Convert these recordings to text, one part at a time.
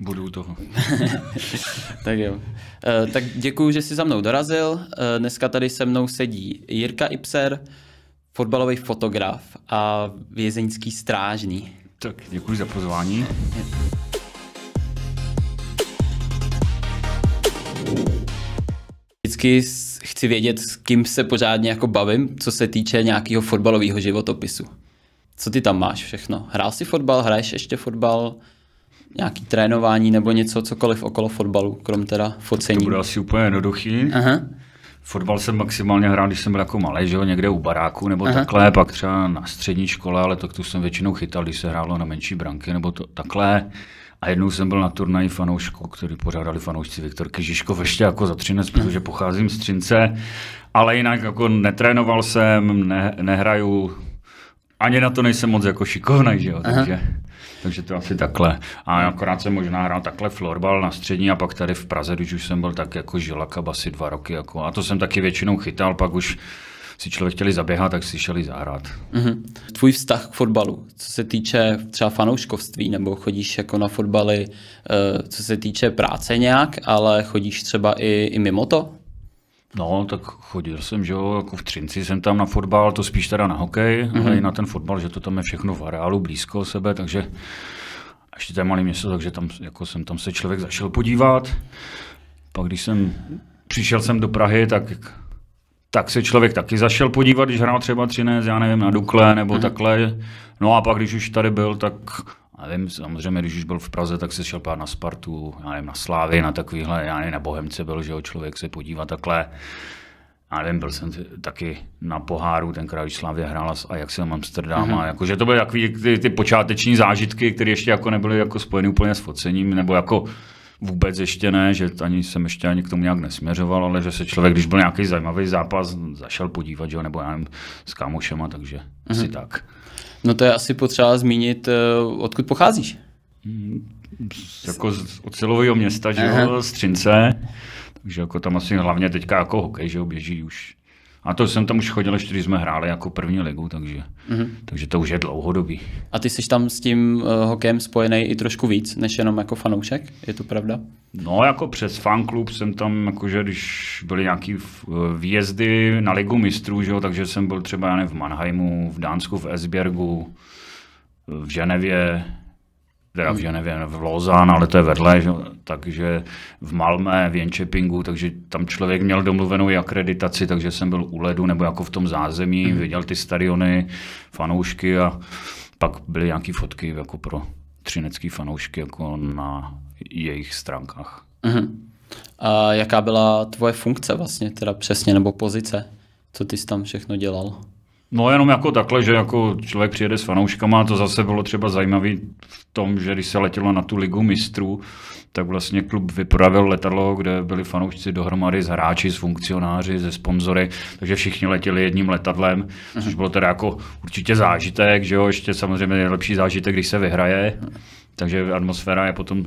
Budu toho. tak jo. Eh, tak děkuji, že jsi za mnou dorazil. Eh, dneska tady se mnou sedí Jirka Ipser, fotbalový fotograf a vězeňský strážný. Tak děkuji za pozvání. Vždycky chci vědět, s kým se pořádně jako bavím, co se týče nějakého fotbalového životopisu. Co ty tam máš všechno? Hrál jsi fotbal, hraješ ještě fotbal? nějaký trénování nebo něco, cokoliv okolo fotbalu, krom teda focení? To bude asi úplně jednoduchý. Aha. Fotbal jsem maximálně hrál, když jsem byl jako malý, že jo, někde u baráku nebo Aha. takhle, pak třeba na střední škole, ale tak tu jsem většinou chytal, když se hrálo na menší branky nebo to, takhle. A jednou jsem byl na turnaji fanoušku, který pořádali fanoušci Viktor Kižiškov ještě jako za třinec, protože pocházím z Třince. Ale jinak jako netrénoval jsem, ne, nehraju, ani na to nejsem moc jako šikovný, že jo, Aha. takže... Takže to asi takhle. A akorát jsem možná hrál takhle florbal na střední a pak tady v Praze, když už jsem byl tak jako žilaka asi dva roky. Jako. A to jsem taky většinou chytal, pak už si člověk chtěli zaběhat, tak si šeli zahrát. Mm-hmm. Tvůj vztah k fotbalu, co se týče třeba fanouškovství, nebo chodíš jako na fotbaly, eh, co se týče práce nějak, ale chodíš třeba i, i mimo to? No, tak chodil jsem, že jo, jako v Třinci jsem tam na fotbal, to spíš teda na hokej, mm-hmm. ale i na ten fotbal, že to tam je všechno v areálu blízko sebe, takže ještě to je malé město, takže tam, jako jsem tam se člověk zašel podívat. Pak když jsem přišel jsem do Prahy, tak, tak se člověk taky zašel podívat, když hrál třeba Třinec, já nevím, na Dukle nebo mm-hmm. takhle. No a pak když už tady byl, tak nevím, samozřejmě, když už byl v Praze, tak se šel pár na Spartu, já nevím, na Slávy, na takovýhle, já nevím, na Bohemce byl, že jo, člověk se podívá takhle. Já nevím, byl jsem taky na poháru, ten kraj Slávě hrála s Ajaxem Amsterdam. Mm-hmm. A jakože to byly takový ty, ty, počáteční zážitky, které ještě jako nebyly jako spojeny úplně s focením, nebo jako vůbec ještě ne, že ani jsem ještě ani k tomu nějak nesměřoval, ale že se člověk, když byl nějaký zajímavý zápas, zašel podívat, že jo, nebo já nevím, s kámošema, takže mm-hmm. asi tak. No to je asi potřeba zmínit, eh, odkud pocházíš. Z, hmm, jako z ocelového města, že jo, Třince. Takže jako tam asi hlavně teďka jako hokej, že jo, běží už a to jsem tam už chodil, ještě jsme hráli jako první ligu, takže, mm-hmm. takže to už je dlouhodobý. A ty jsi tam s tím uh, hokejem spojený i trošku víc, než jenom jako fanoušek, je to pravda? No, jako přes fanklub jsem tam, jakože když byly nějaké eh, výjezdy na ligu mistrů, že jo, takže jsem byl třeba já ne, v Mannheimu, v Dánsku, v Esbjergu, v Ženevě, teda, že nevím, v Lozán, ale to je vedle, že, takže v Malmé, v Jenčepingu, takže tam člověk měl domluvenou i akreditaci, takže jsem byl u ledu nebo jako v tom zázemí, mm. viděl ty stadiony, fanoušky a pak byly nějaké fotky jako pro třinecký fanoušky jako na jejich stránkách. Mm. A jaká byla tvoje funkce vlastně, teda přesně, nebo pozice? Co ty jsi tam všechno dělal? No jenom jako takhle, že jako člověk přijede s fanouškama, to zase bylo třeba zajímavé v tom, že když se letělo na tu ligu mistrů, tak vlastně klub vypravil letadlo, kde byli fanoušci dohromady s hráči, s funkcionáři, ze sponzory, takže všichni letěli jedním letadlem, což bylo teda jako určitě zážitek, že jo, ještě samozřejmě nejlepší zážitek, když se vyhraje, takže atmosféra je potom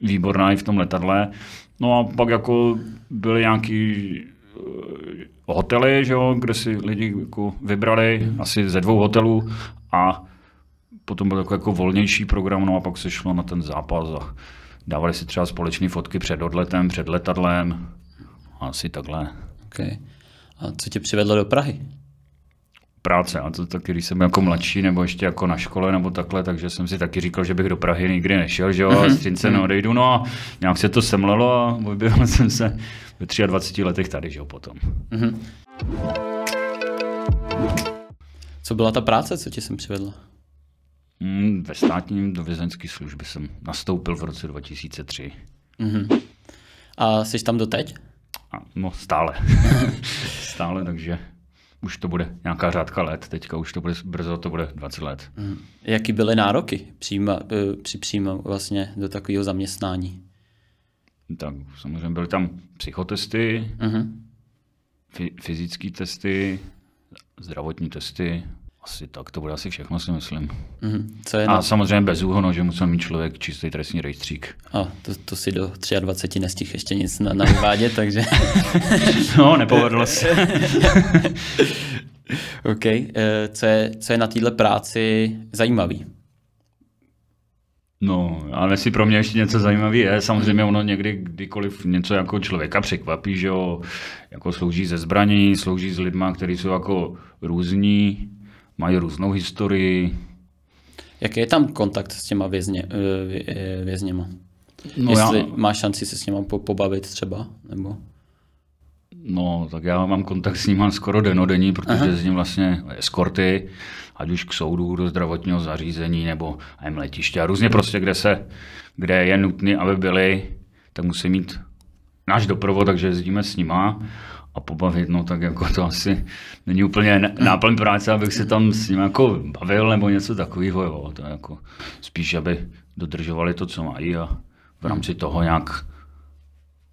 výborná i v tom letadle. No a pak jako byly nějaký Eh, hotely, že jo, kde si lidi jako vybrali hmm. asi ze dvou hotelů a potom byl jako, jako volnější program, no a pak se šlo na ten zápas a dávali si třeba společné fotky před odletem, před letadlem, asi takhle. Okay. A co tě přivedlo do Prahy? práce. A to taky, když jsem byl jako mladší nebo ještě jako na škole nebo takhle, takže jsem si taky říkal, že bych do Prahy nikdy nešel, že jo, mm-hmm. a mhm. střince mm-hmm. neodejdu. No a nějak se to semlelo a objevil jsem se ve 23 letech tady, že jo, potom. Mm-hmm. Co byla ta práce, co tě jsem přivedla? Mm, ve státním do vězeňské služby jsem nastoupil v roce 2003. Mm-hmm. A jsi tam doteď? A, no stále. stále, takže už to bude nějaká řádka let, teďka už to bude, brzo to bude 20 let. Hmm. Jaký byly nároky přijíma, eh, při příjmu vlastně do takového zaměstnání? Tak samozřejmě byly tam psychotesty, uh-huh. fyzické testy, zdravotní testy, asi tak, to bude asi všechno, si myslím. Mm, co je a na... samozřejmě bez úhonu, že musel mít člověk čistý trestní rejstřík. A to, to si do 23 nestih ještě nic na, na vádě, takže... no, nepovedlo se. OK, eh, co je, co je na této práci zajímavý? No, ale si pro mě ještě něco zajímavé je. Samozřejmě ono někdy, kdykoliv něco jako člověka překvapí, že jo, jako slouží ze zbraní, slouží s lidma, kteří jsou jako různí, mají různou historii. Jaký je tam kontakt s těma vězně, eh, eh, vězněma? No Jestli já... máš šanci se s nimi pobavit třeba? Nebo? No, tak já mám kontakt s nima skoro denodenní, protože Aha. s ním vlastně eskorty, ať už k soudu, do zdravotního zařízení nebo M letiště a různě prostě, kde, se, kde je nutné, aby byli, tak musí mít náš doprovod, takže jezdíme s nima a pobavit, no tak jako to asi není úplně náplň práce, abych se tam s ním jako bavil nebo něco takového, jo. To je jako spíš, aby dodržovali to, co mají a v rámci hmm. toho nějak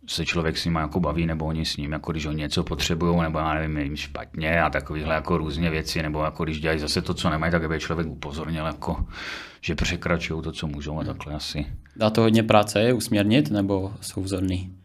se člověk s ním jako baví, nebo oni s ním, jako když oni něco potřebují, nebo já nevím, jim špatně a takovéhle jako různě věci, nebo jako když dělají zase to, co nemají, tak aby člověk upozornil, jako, že překračují to, co můžou a hmm. takhle asi. Dá to hodně práce je usměrnit, nebo jsou vzorný?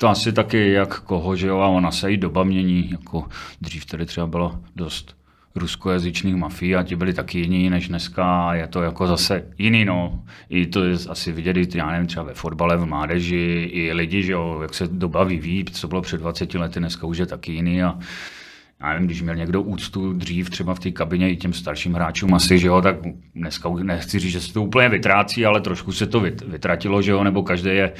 to asi taky jak koho, že jo, a ona se i doba mění, jako dřív tady třeba bylo dost ruskojazyčných mafí a ti byli taky jiní než dneska a je to jako zase jiný, no. I to je asi vidět, já nevím, třeba ve fotbale, v mládeži, i lidi, že jo, jak se doba vyvíjí, co bylo před 20 lety, dneska už je taky jiný a já nevím, když měl někdo úctu dřív třeba v té kabině i těm starším hráčům asi, že jo, tak dneska nechci říct, že se to úplně vytrácí, ale trošku se to vytratilo, že jo, nebo každý je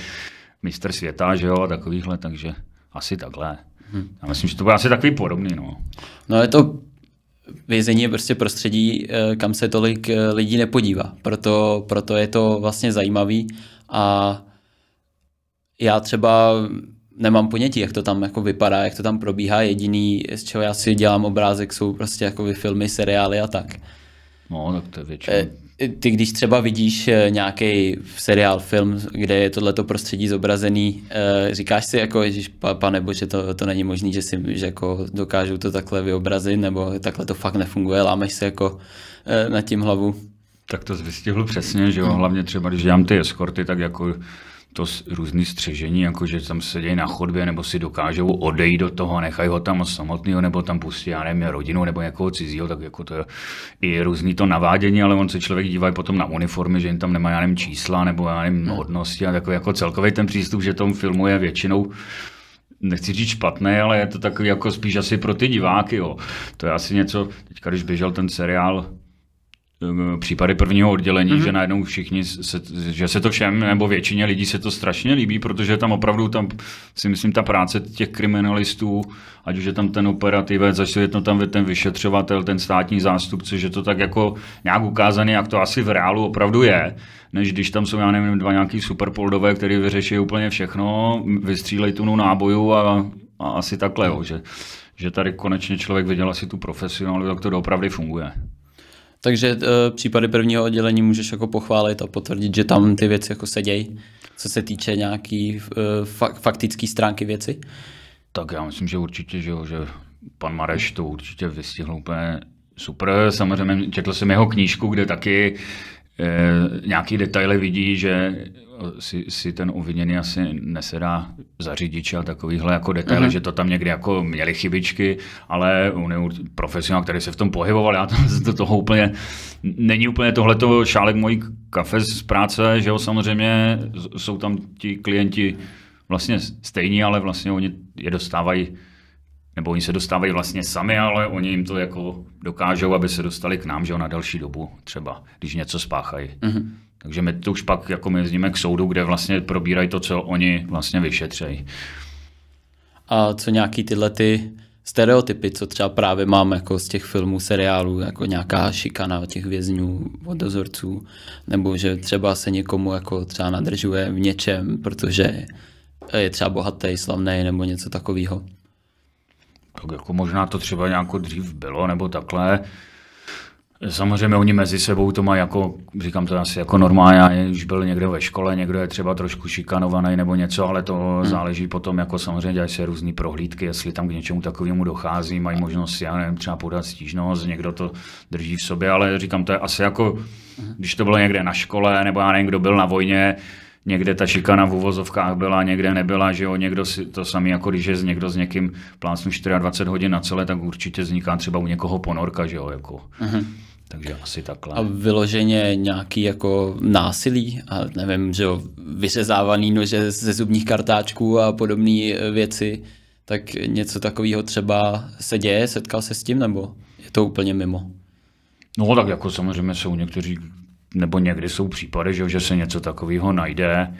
mistr světa, že jo, a takovýchhle, takže asi takhle. Hmm. Já myslím, že to bude asi takový podobný, no. No je to vězení je prostě prostředí, eh, kam se tolik eh, lidí nepodívá. Proto, proto je to vlastně zajímavý a já třeba nemám ponětí, jak to tam jako vypadá, jak to tam probíhá. Jediný, z čeho já si dělám obrázek, jsou prostě jako filmy, seriály a tak. No, tak to je většinou. Eh, ty když třeba vidíš eh, nějaký seriál, film, kde je tohleto prostředí zobrazený, eh, říkáš si jako, že pane bože, to, to není možný, že si že jako dokážu to takhle vyobrazit, nebo takhle to fakt nefunguje, lámeš se jako eh, nad tím hlavu? Tak to zvystihl přesně, že jo, hlavně třeba, když dělám ty eskorty, tak jako to různý střežení, jakože tam sedějí na chodbě nebo si dokážou odejít do toho a nechají ho tam samotného, nebo tam pustí, já nevím, rodinu nebo někoho cizího, tak jako to je i různý to navádění, ale on se člověk dívá potom na uniformy, že jim tam nemá, já nevím, čísla nebo já nevím, hmm. hodnosti a takový jako celkový ten přístup, že tom filmu je většinou nechci říct špatné, ale je to takový jako spíš asi pro ty diváky. Jo. To je asi něco, teďka když běžel ten seriál Ehm, případy prvního oddělení, mm-hmm. že najednou všichni, se, že se to všem nebo většině lidí se to strašně líbí, protože tam opravdu tam si myslím ta práce těch kriminalistů, ať už je tam ten operativec, ať je to tam ten vyšetřovatel, ten státní zástupce, že to tak jako nějak ukázané, jak to asi v reálu opravdu je, než když tam jsou, já nevím, dva nějaký superpoldové, který vyřeší úplně všechno, vystřílej tunu nábojů a, a asi takhle, jo, že, že tady konečně člověk viděl asi tu profesionálu, jak to opravdu funguje. Takže uh, případy prvního oddělení můžeš jako pochválit a potvrdit, že tam ty věci jako sedějí, co se týče nějaký uh, fa- stránky věci? Tak já myslím, že určitě, že, jo, že pan Mareš to určitě vystihl úplně super. Samozřejmě četl jsem jeho knížku, kde taky Eh, nějaký detaily vidí, že si, si ten uviněný asi nesedá za řidiče a takovýhle jako detaily, uh-huh. že to tam někdy jako měli chybičky, ale on profesionál, který se v tom pohyboval, já tam to toho úplně, není úplně tohleto šálek mojí kafe z práce, že jo, samozřejmě jsou tam ti klienti vlastně stejní, ale vlastně oni je dostávají nebo oni se dostávají vlastně sami, ale oni jim to jako dokážou, aby se dostali k nám, že na další dobu třeba, když něco spáchají. Mm-hmm. Takže my to už pak jako my jezdíme k soudu, kde vlastně probírají to, co oni vlastně vyšetřejí. A co nějaký tyhle ty stereotypy, co třeba právě mám jako z těch filmů, seriálů, jako nějaká šikana těch vězňů od dozorců, nebo že třeba se někomu jako třeba nadržuje v něčem, protože je třeba bohatý, slavný nebo něco takového. Tak jako možná to třeba nějak dřív bylo, nebo takhle. Samozřejmě oni mezi sebou to mají jako, říkám to asi jako normálně, když byl někdo ve škole, někdo je třeba trošku šikanovaný nebo něco, ale to hmm. záleží potom, jako samozřejmě dělají se různé prohlídky, jestli tam k něčemu takovému dochází, mají možnost, já nevím, třeba podat stížnost, někdo to drží v sobě, ale říkám, to je asi jako, hmm. když to bylo někde na škole, nebo já nevím, kdo byl na vojně, někde ta šikana v uvozovkách byla, někde nebyla, že jo, někdo si, to samý jako když je z někdo s někým plácnu 24 hodin na celé, tak určitě vzniká třeba u někoho ponorka, že jo, jako. Uh-huh. Takže asi takhle. A vyloženě nějaký jako násilí, a nevím, že jo, vyřezávaný nože ze zubních kartáčků a podobné e, věci, tak něco takového třeba se děje, setkal se s tím, nebo je to úplně mimo? No tak jako samozřejmě jsou někteří nebo někdy jsou případy, že, že se něco takového najde,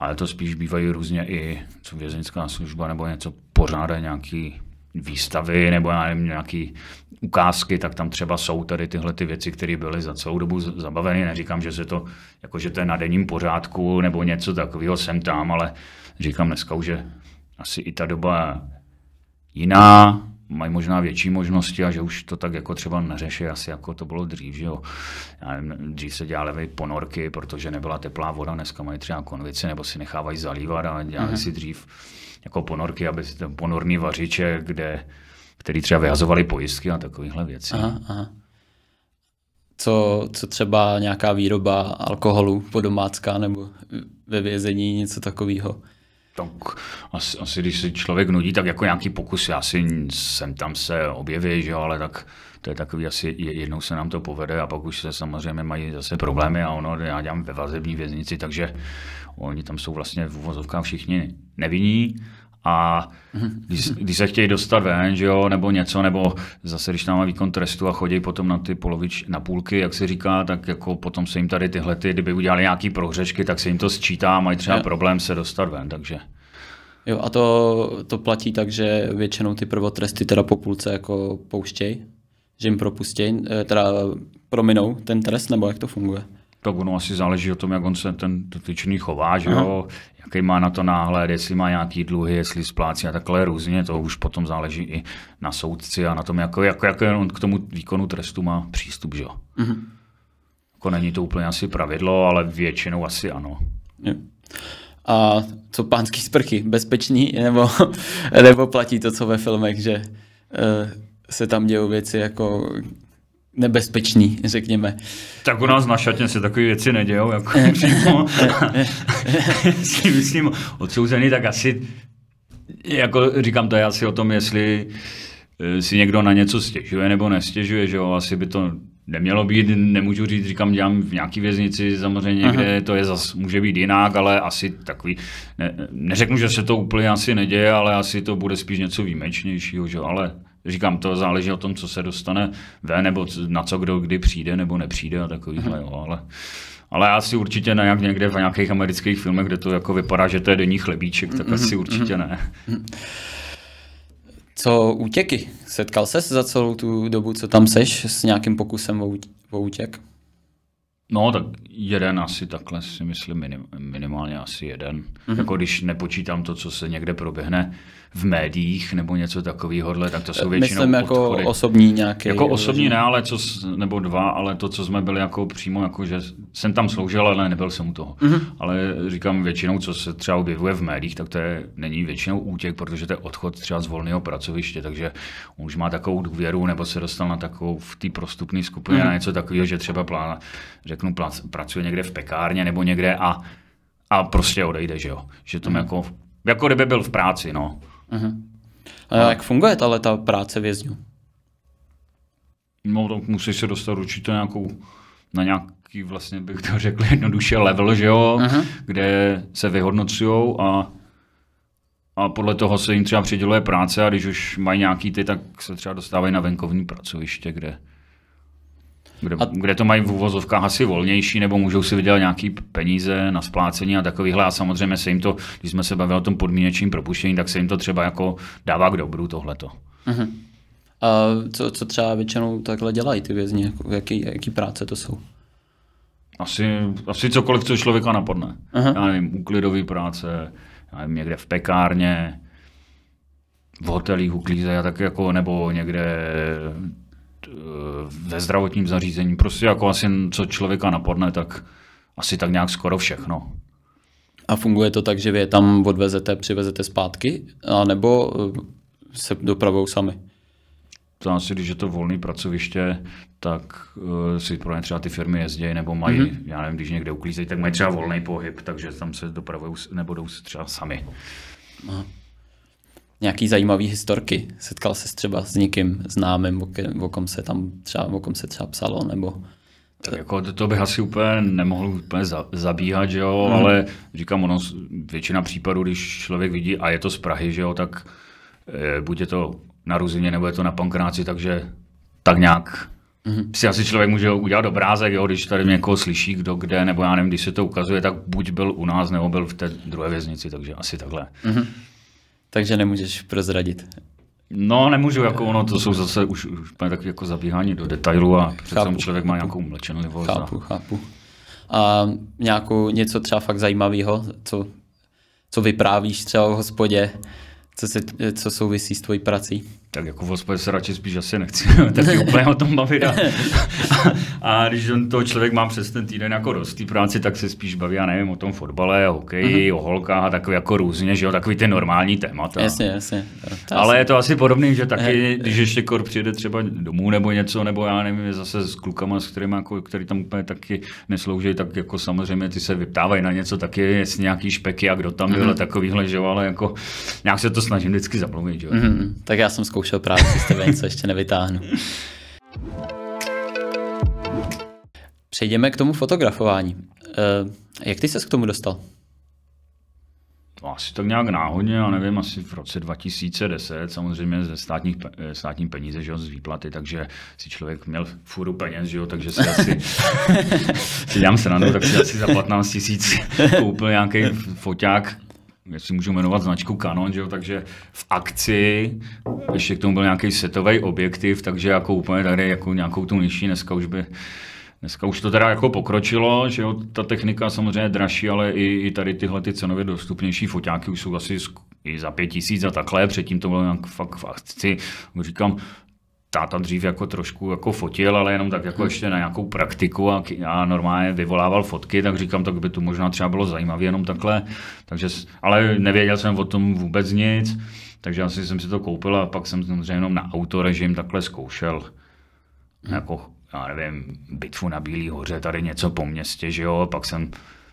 ale to spíš bývají různě i co vězeňská služba nebo něco pořádá nějaký výstavy nebo já nevím, nějaký ukázky, tak tam třeba jsou tady tyhle ty věci, které byly za celou dobu zabaveny. Neříkám, že se to, jako že to je na denním pořádku nebo něco takového jsem tam, ale říkám dneska už, že asi i ta doba jiná, mají možná větší možnosti a že už to tak jako třeba neřeší asi jako to bylo dřív, že jo. Já nevím, dřív se dělali ponorky, protože nebyla teplá voda, dneska mají třeba konvici nebo si nechávají zalívat a dělali mm-hmm. si dřív jako ponorky, aby si ten ponorný vařiče, kde, který třeba vyhazovali pojistky a takovéhle věci. Aha, aha. Co, co třeba nějaká výroba alkoholu podomácká nebo ve vězení, něco takového? tak asi, asi, když se člověk nudí, tak jako nějaký pokus, já si sem tam se objeví, že jo, ale tak to je takový, asi jednou se nám to povede a pak už se samozřejmě mají zase problémy a ono, já dělám ve vazební věznici, takže oni tam jsou vlastně v uvozovkách všichni nevinní a když, když se chtějí dostat ven, že jo, nebo něco, nebo zase když tam má výkon trestu a chodí potom na ty polovič, na půlky, jak se říká, tak jako potom se jim tady tyhle, ty, kdyby udělali nějaký prohřešky, tak se jim to sčítá a mají třeba jo. problém se dostat ven, takže. Jo, a to, to platí tak, že většinou ty prvotresty teda po půlce jako pouštěj, že jim propustějí, eh, teda prominou ten trest, nebo jak to funguje? tak ono asi záleží o tom, jak on se ten dotyčný chová, že jo? jaký má na to náhled, jestli má nějaký dluhy, jestli splácí a takhle různě, to už potom záleží i na soudci a na tom, jak, jak, jak on k tomu výkonu trestu má přístup. Že jo? Mm-hmm. Jako není to úplně asi pravidlo, ale většinou asi ano. Je. A co pánský sprchy, bezpečný nebo, nebo platí to, co ve filmech, že uh, se tam dějou věci jako nebezpečný, řekněme. Tak u nás na šatně se takové věci nedějou, jako eh, přímo, eh, eh, si myslím, odsouzený, tak asi, jako říkám, to já si o tom, jestli si někdo na něco stěžuje nebo nestěžuje, že jo, asi by to nemělo být, nemůžu říct, říkám, dělám v nějaký věznici samozřejmě, Aha. kde to je zas, může být jinak, ale asi takový, ne, neřeknu, že se to úplně asi neděje, ale asi to bude spíš něco výjimečnějšího, že jo, ale Říkám, to záleží o tom, co se dostane ve, nebo na co kdo kdy přijde, nebo nepřijde a takovýhle, mhm. jo, ale... Ale asi určitě ne, jak někde v nějakých amerických filmech, kde to jako vypadá, že to je denní chlebíček, tak mm-hmm, asi mhm, určitě mhm. ne. Co útěky? Setkal ses za celou tu dobu, co tam seš, s nějakým pokusem o útěk? No, tak jeden asi takhle si myslím, minim, minimálně asi jeden. Mm-hmm. Jako když nepočítám to, co se někde proběhne v médiích nebo něco takového, tak to jsou eh, většinou Myslím jako osobní nějaké. Jako osobní ne, ale co, nebo dva, ale to, co jsme byli jako přímo, jako že jsem tam sloužil, ale nebyl jsem u toho. Mm-hmm. Ale říkám většinou, co se třeba objevuje v médiích, tak to je, není většinou útěk, protože to je odchod třeba z volného pracoviště, takže už má takovou důvěru nebo se dostal na takovou v té prostupné skupině mm-hmm. na něco takového, že třeba plán, řeknu, plá, pracuje někde v pekárně nebo někde a a prostě odejde, že jo. Že tomu mm. jako, jako kdyby byl v práci, no. Uh-huh. Mhm. A, a jak funguje tahle ta práce vězňů? No, tak musíš se dostat určitě nějakou, na nějaký, vlastně bych to řekl jednoduše, level, že jo, uh-huh. kde se vyhodnocují a a podle toho se jim třeba přiděluje práce a když už mají nějaký ty, tak se třeba dostávají na venkovní pracoviště, kde kde, a... kde to mají v úvozovkách asi volnější, nebo můžou si vydělat nějaký peníze na splácení a takovýhle. A samozřejmě se jim to, když jsme se bavili o tom podmínečním propuštění, tak se jim to třeba jako dává k dobru tohleto. Uh-huh. A co, co třeba většinou takhle dělají ty vězni? Jako, jaký, jaký práce to jsou? Asi, asi cokoliv, co člověka napadne. Uh-huh. Já nevím, úklidový práce, já nevím, někde v pekárně, v hotelích uklízejí, tak jako, nebo někde Eh, ve zdravotním zařízení. Prostě jako asi co člověka napadne, tak asi tak nějak skoro všechno. A funguje to tak, že vy je tam odvezete, přivezete zpátky, anebo eh, se dopravou sami? To asi, když je to volné pracoviště, tak uh, si pro ně třeba ty firmy jezdí, nebo mají, mm-hmm. já nevím, když někde uklízejí, tak mají třeba volný pohyb, takže tam se dopravují, nebo jdou třeba sami. Aha nějaký zajímavý historky. Setkal se třeba s někým známým, o, ke, o kom se tam třeba, o kom se třeba psalo, nebo... Tak jako to bych asi úplně nemohl úplně za, zabíhat, že jo, hmm. ale říkám, ono, většina případů, když člověk vidí, a je to z Prahy, že jo, tak e, buď je to na Ruzině, nebo je to na Pankráci, takže tak nějak Mm-hmm. si asi člověk může udělat obrázek, jo, když tady někoho slyší, kdo kde, nebo já nevím, když se to ukazuje, tak buď byl u nás, nebo byl v té druhé věznici, takže asi takhle. Mm-hmm. Takže nemůžeš prozradit. No, nemůžu, jako ono, to jsou zase už, už tak jako zabíhání do detailu a přece chápu, člověk má nějakou mlčenlivost. Chápu, a... chápu. A nějakou, něco třeba fakt zajímavého, co, co vyprávíš třeba v hospodě, co, se, co souvisí s tvojí prací? tak jako hospodě se radši spíš asi nechci taky úplně o tom bavit. A, a, když on toho člověk má přes ten týden jako dost té práci, tak se spíš baví, já nevím, o tom fotbale, o hokeji, uh-huh. o holkách a takový jako různě, že jo, takový ty normální témata. Jasně, jasně. To Ale je to asi podobný, že taky, uh-huh. když ještě kor přijede třeba domů nebo něco, nebo já nevím, zase s klukama, s kterými jako, který tam úplně taky neslouží, tak jako samozřejmě ty se vyptávají na něco taky, jestli nějaký špeky a kdo tam byl, uh-huh. takovýhle, že jo, ale jako nějak se to snažím vždycky zapomenout, že jo. Uh-huh. Tak já jsem zkoušel zkoušel si s tebe, něco ještě nevytáhnu. Přejdeme k tomu fotografování. Eh, jak ty ses k tomu dostal? Asi tak nějak náhodně, já nevím, asi v roce 2010, samozřejmě ze státních, státní peníze, že jo, z výplaty, takže si člověk měl furu peněz, že jo, takže si asi, si dělám na tak si asi za 15 tisíc koupil nějaký foťák jestli můžu jmenovat značku Canon, že jo, takže v akci, ještě k tomu byl nějaký setový objektiv, takže jako úplně tady jako nějakou tu nižší, dneska už by Dneska už to teda jako pokročilo, že jo, ta technika samozřejmě dražší, ale i, i tady tyhle ty cenově dostupnější foťáky už jsou asi i za pět tisíc a takhle, předtím to bylo nějak fakt v akci, říkám, táta dřív jako trošku jako fotil, ale jenom tak jako hmm. ještě na nějakou praktiku a, a normálně vyvolával fotky, tak říkám, tak by to možná třeba bylo zajímavé jenom takhle. Takže, ale nevěděl jsem o tom vůbec nic, takže asi jsem si to koupil a pak jsem samozřejmě jenom na autorežim takhle zkoušel. Hmm. Jako, já nevím, bitvu na Bílý hoře, tady něco po městě, že jo, pak jsem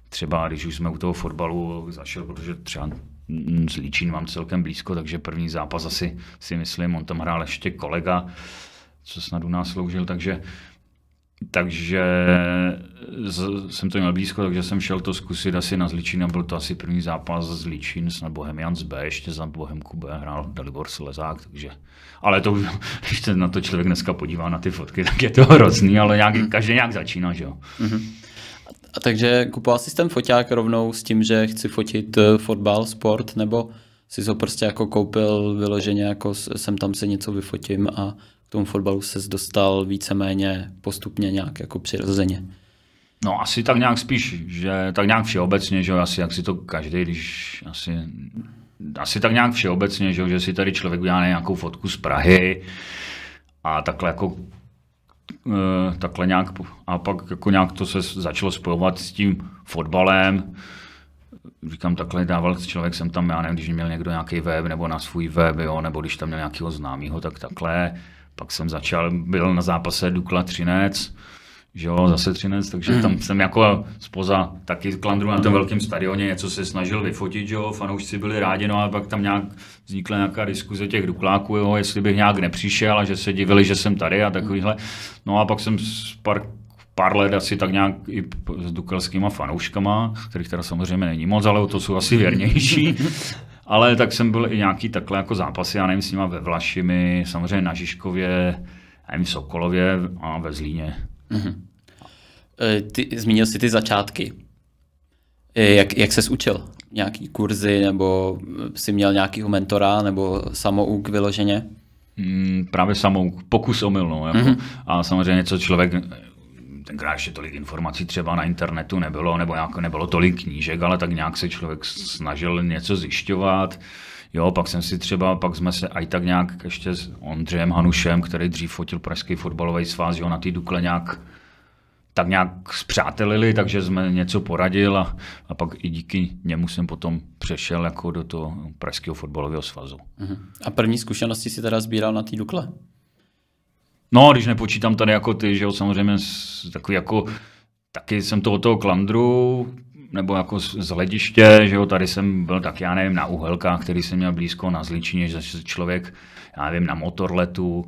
třeba, když už jsme u toho fotbalu zašel, protože třeba Mm, Líčín mám celkem blízko, takže první zápas asi si myslím, on tam hrál ještě kolega, co snad u nás sloužil, takže takže z, jsem to měl blízko, takže jsem šel to zkusit asi na Zličín a byl to asi první zápas z Líčín, snad Bohemians B, ještě za Bohemku B hrál Dalibor Slezák, takže... Ale to když se na to člověk dneska podívá na ty fotky, tak je to hrozný, ale nějak, mhm. každý nějak začíná, že jo. Mm-hmm. A takže kupoval jsi ten foťák rovnou s tím, že chci fotit eh, fotbal, sport, nebo jsi ho prostě jako koupil vyloženě, jako jsem tam se něco vyfotím a k tomu fotbalu se dostal víceméně postupně nějak jako přirozeně? No asi tak nějak spíš, že tak nějak všeobecně, že asi jak si to každý, když asi, asi tak nějak všeobecně, že, že si tady člověk udělá nějakou fotku z Prahy a takhle jako Eh, takhle nějak a pak jako nějak to se začalo spojovat s tím fotbalem. Říkám, takhle dával člověk jsem tam, já nevím, když měl někdo nějaký web nebo na svůj web, jo, nebo když tam měl nějakého známého, tak takhle. Pak jsem začal, byl na zápase Dukla Třinec, že jo, zase třinec, takže hmm. tam jsem jako spoza taky klandru na tom velkém stadioně něco se snažil vyfotit, že jo, fanoušci byli rádi, no a pak tam nějak vznikla nějaká diskuze těch dukláků, jo, jestli bych nějak nepřišel a že se divili, že jsem tady a takovýhle. No a pak jsem pár, pár let asi tak nějak i s dukelskýma fanouškama, kterých teda samozřejmě není moc, ale to jsou asi věrnější. ale tak jsem byl i nějaký takhle jako zápasy, já nevím, s nima ve Vlašimi, samozřejmě na Žižkově, nevím, v Sokolově a ve Zlíně. Mm-hmm. Ty, zmínil jsi ty začátky. Eh, jak, jak ses učil? Nějaký kurzy, nebo eh, jsi měl nějakého mentora, nebo samouk vyloženě? Mm, právě samouk, pokus omyl, no, jako. mm-hmm. A samozřejmě, co člověk tenkrát ještě tolik informací třeba na internetu nebylo, nebo nějak, nebylo tolik knížek, ale tak nějak se člověk snažil něco zjišťovat. Jo, pak jsem si třeba, pak jsme se aj tak nějak ještě s Ondřejem Hanušem, který dřív fotil pražský fotbalový svaz, jo, na té Dukle nějak tak nějak zpřátelili, takže jsme něco poradil a, a pak i díky němu jsem potom přešel jako do toho Pražského fotbalového svazu. Mhm. A první zkušenosti si teda sbíral na té Dukle? No, když nepočítám tady jako ty, že jo, samozřejmě takový jako, taky jsem toho toho klandru, nebo jako z, z lediště, že jo, tady jsem byl tak, já nevím, na uhelkách, který jsem měl blízko na Zličině, že člověk, já nevím, na motorletu,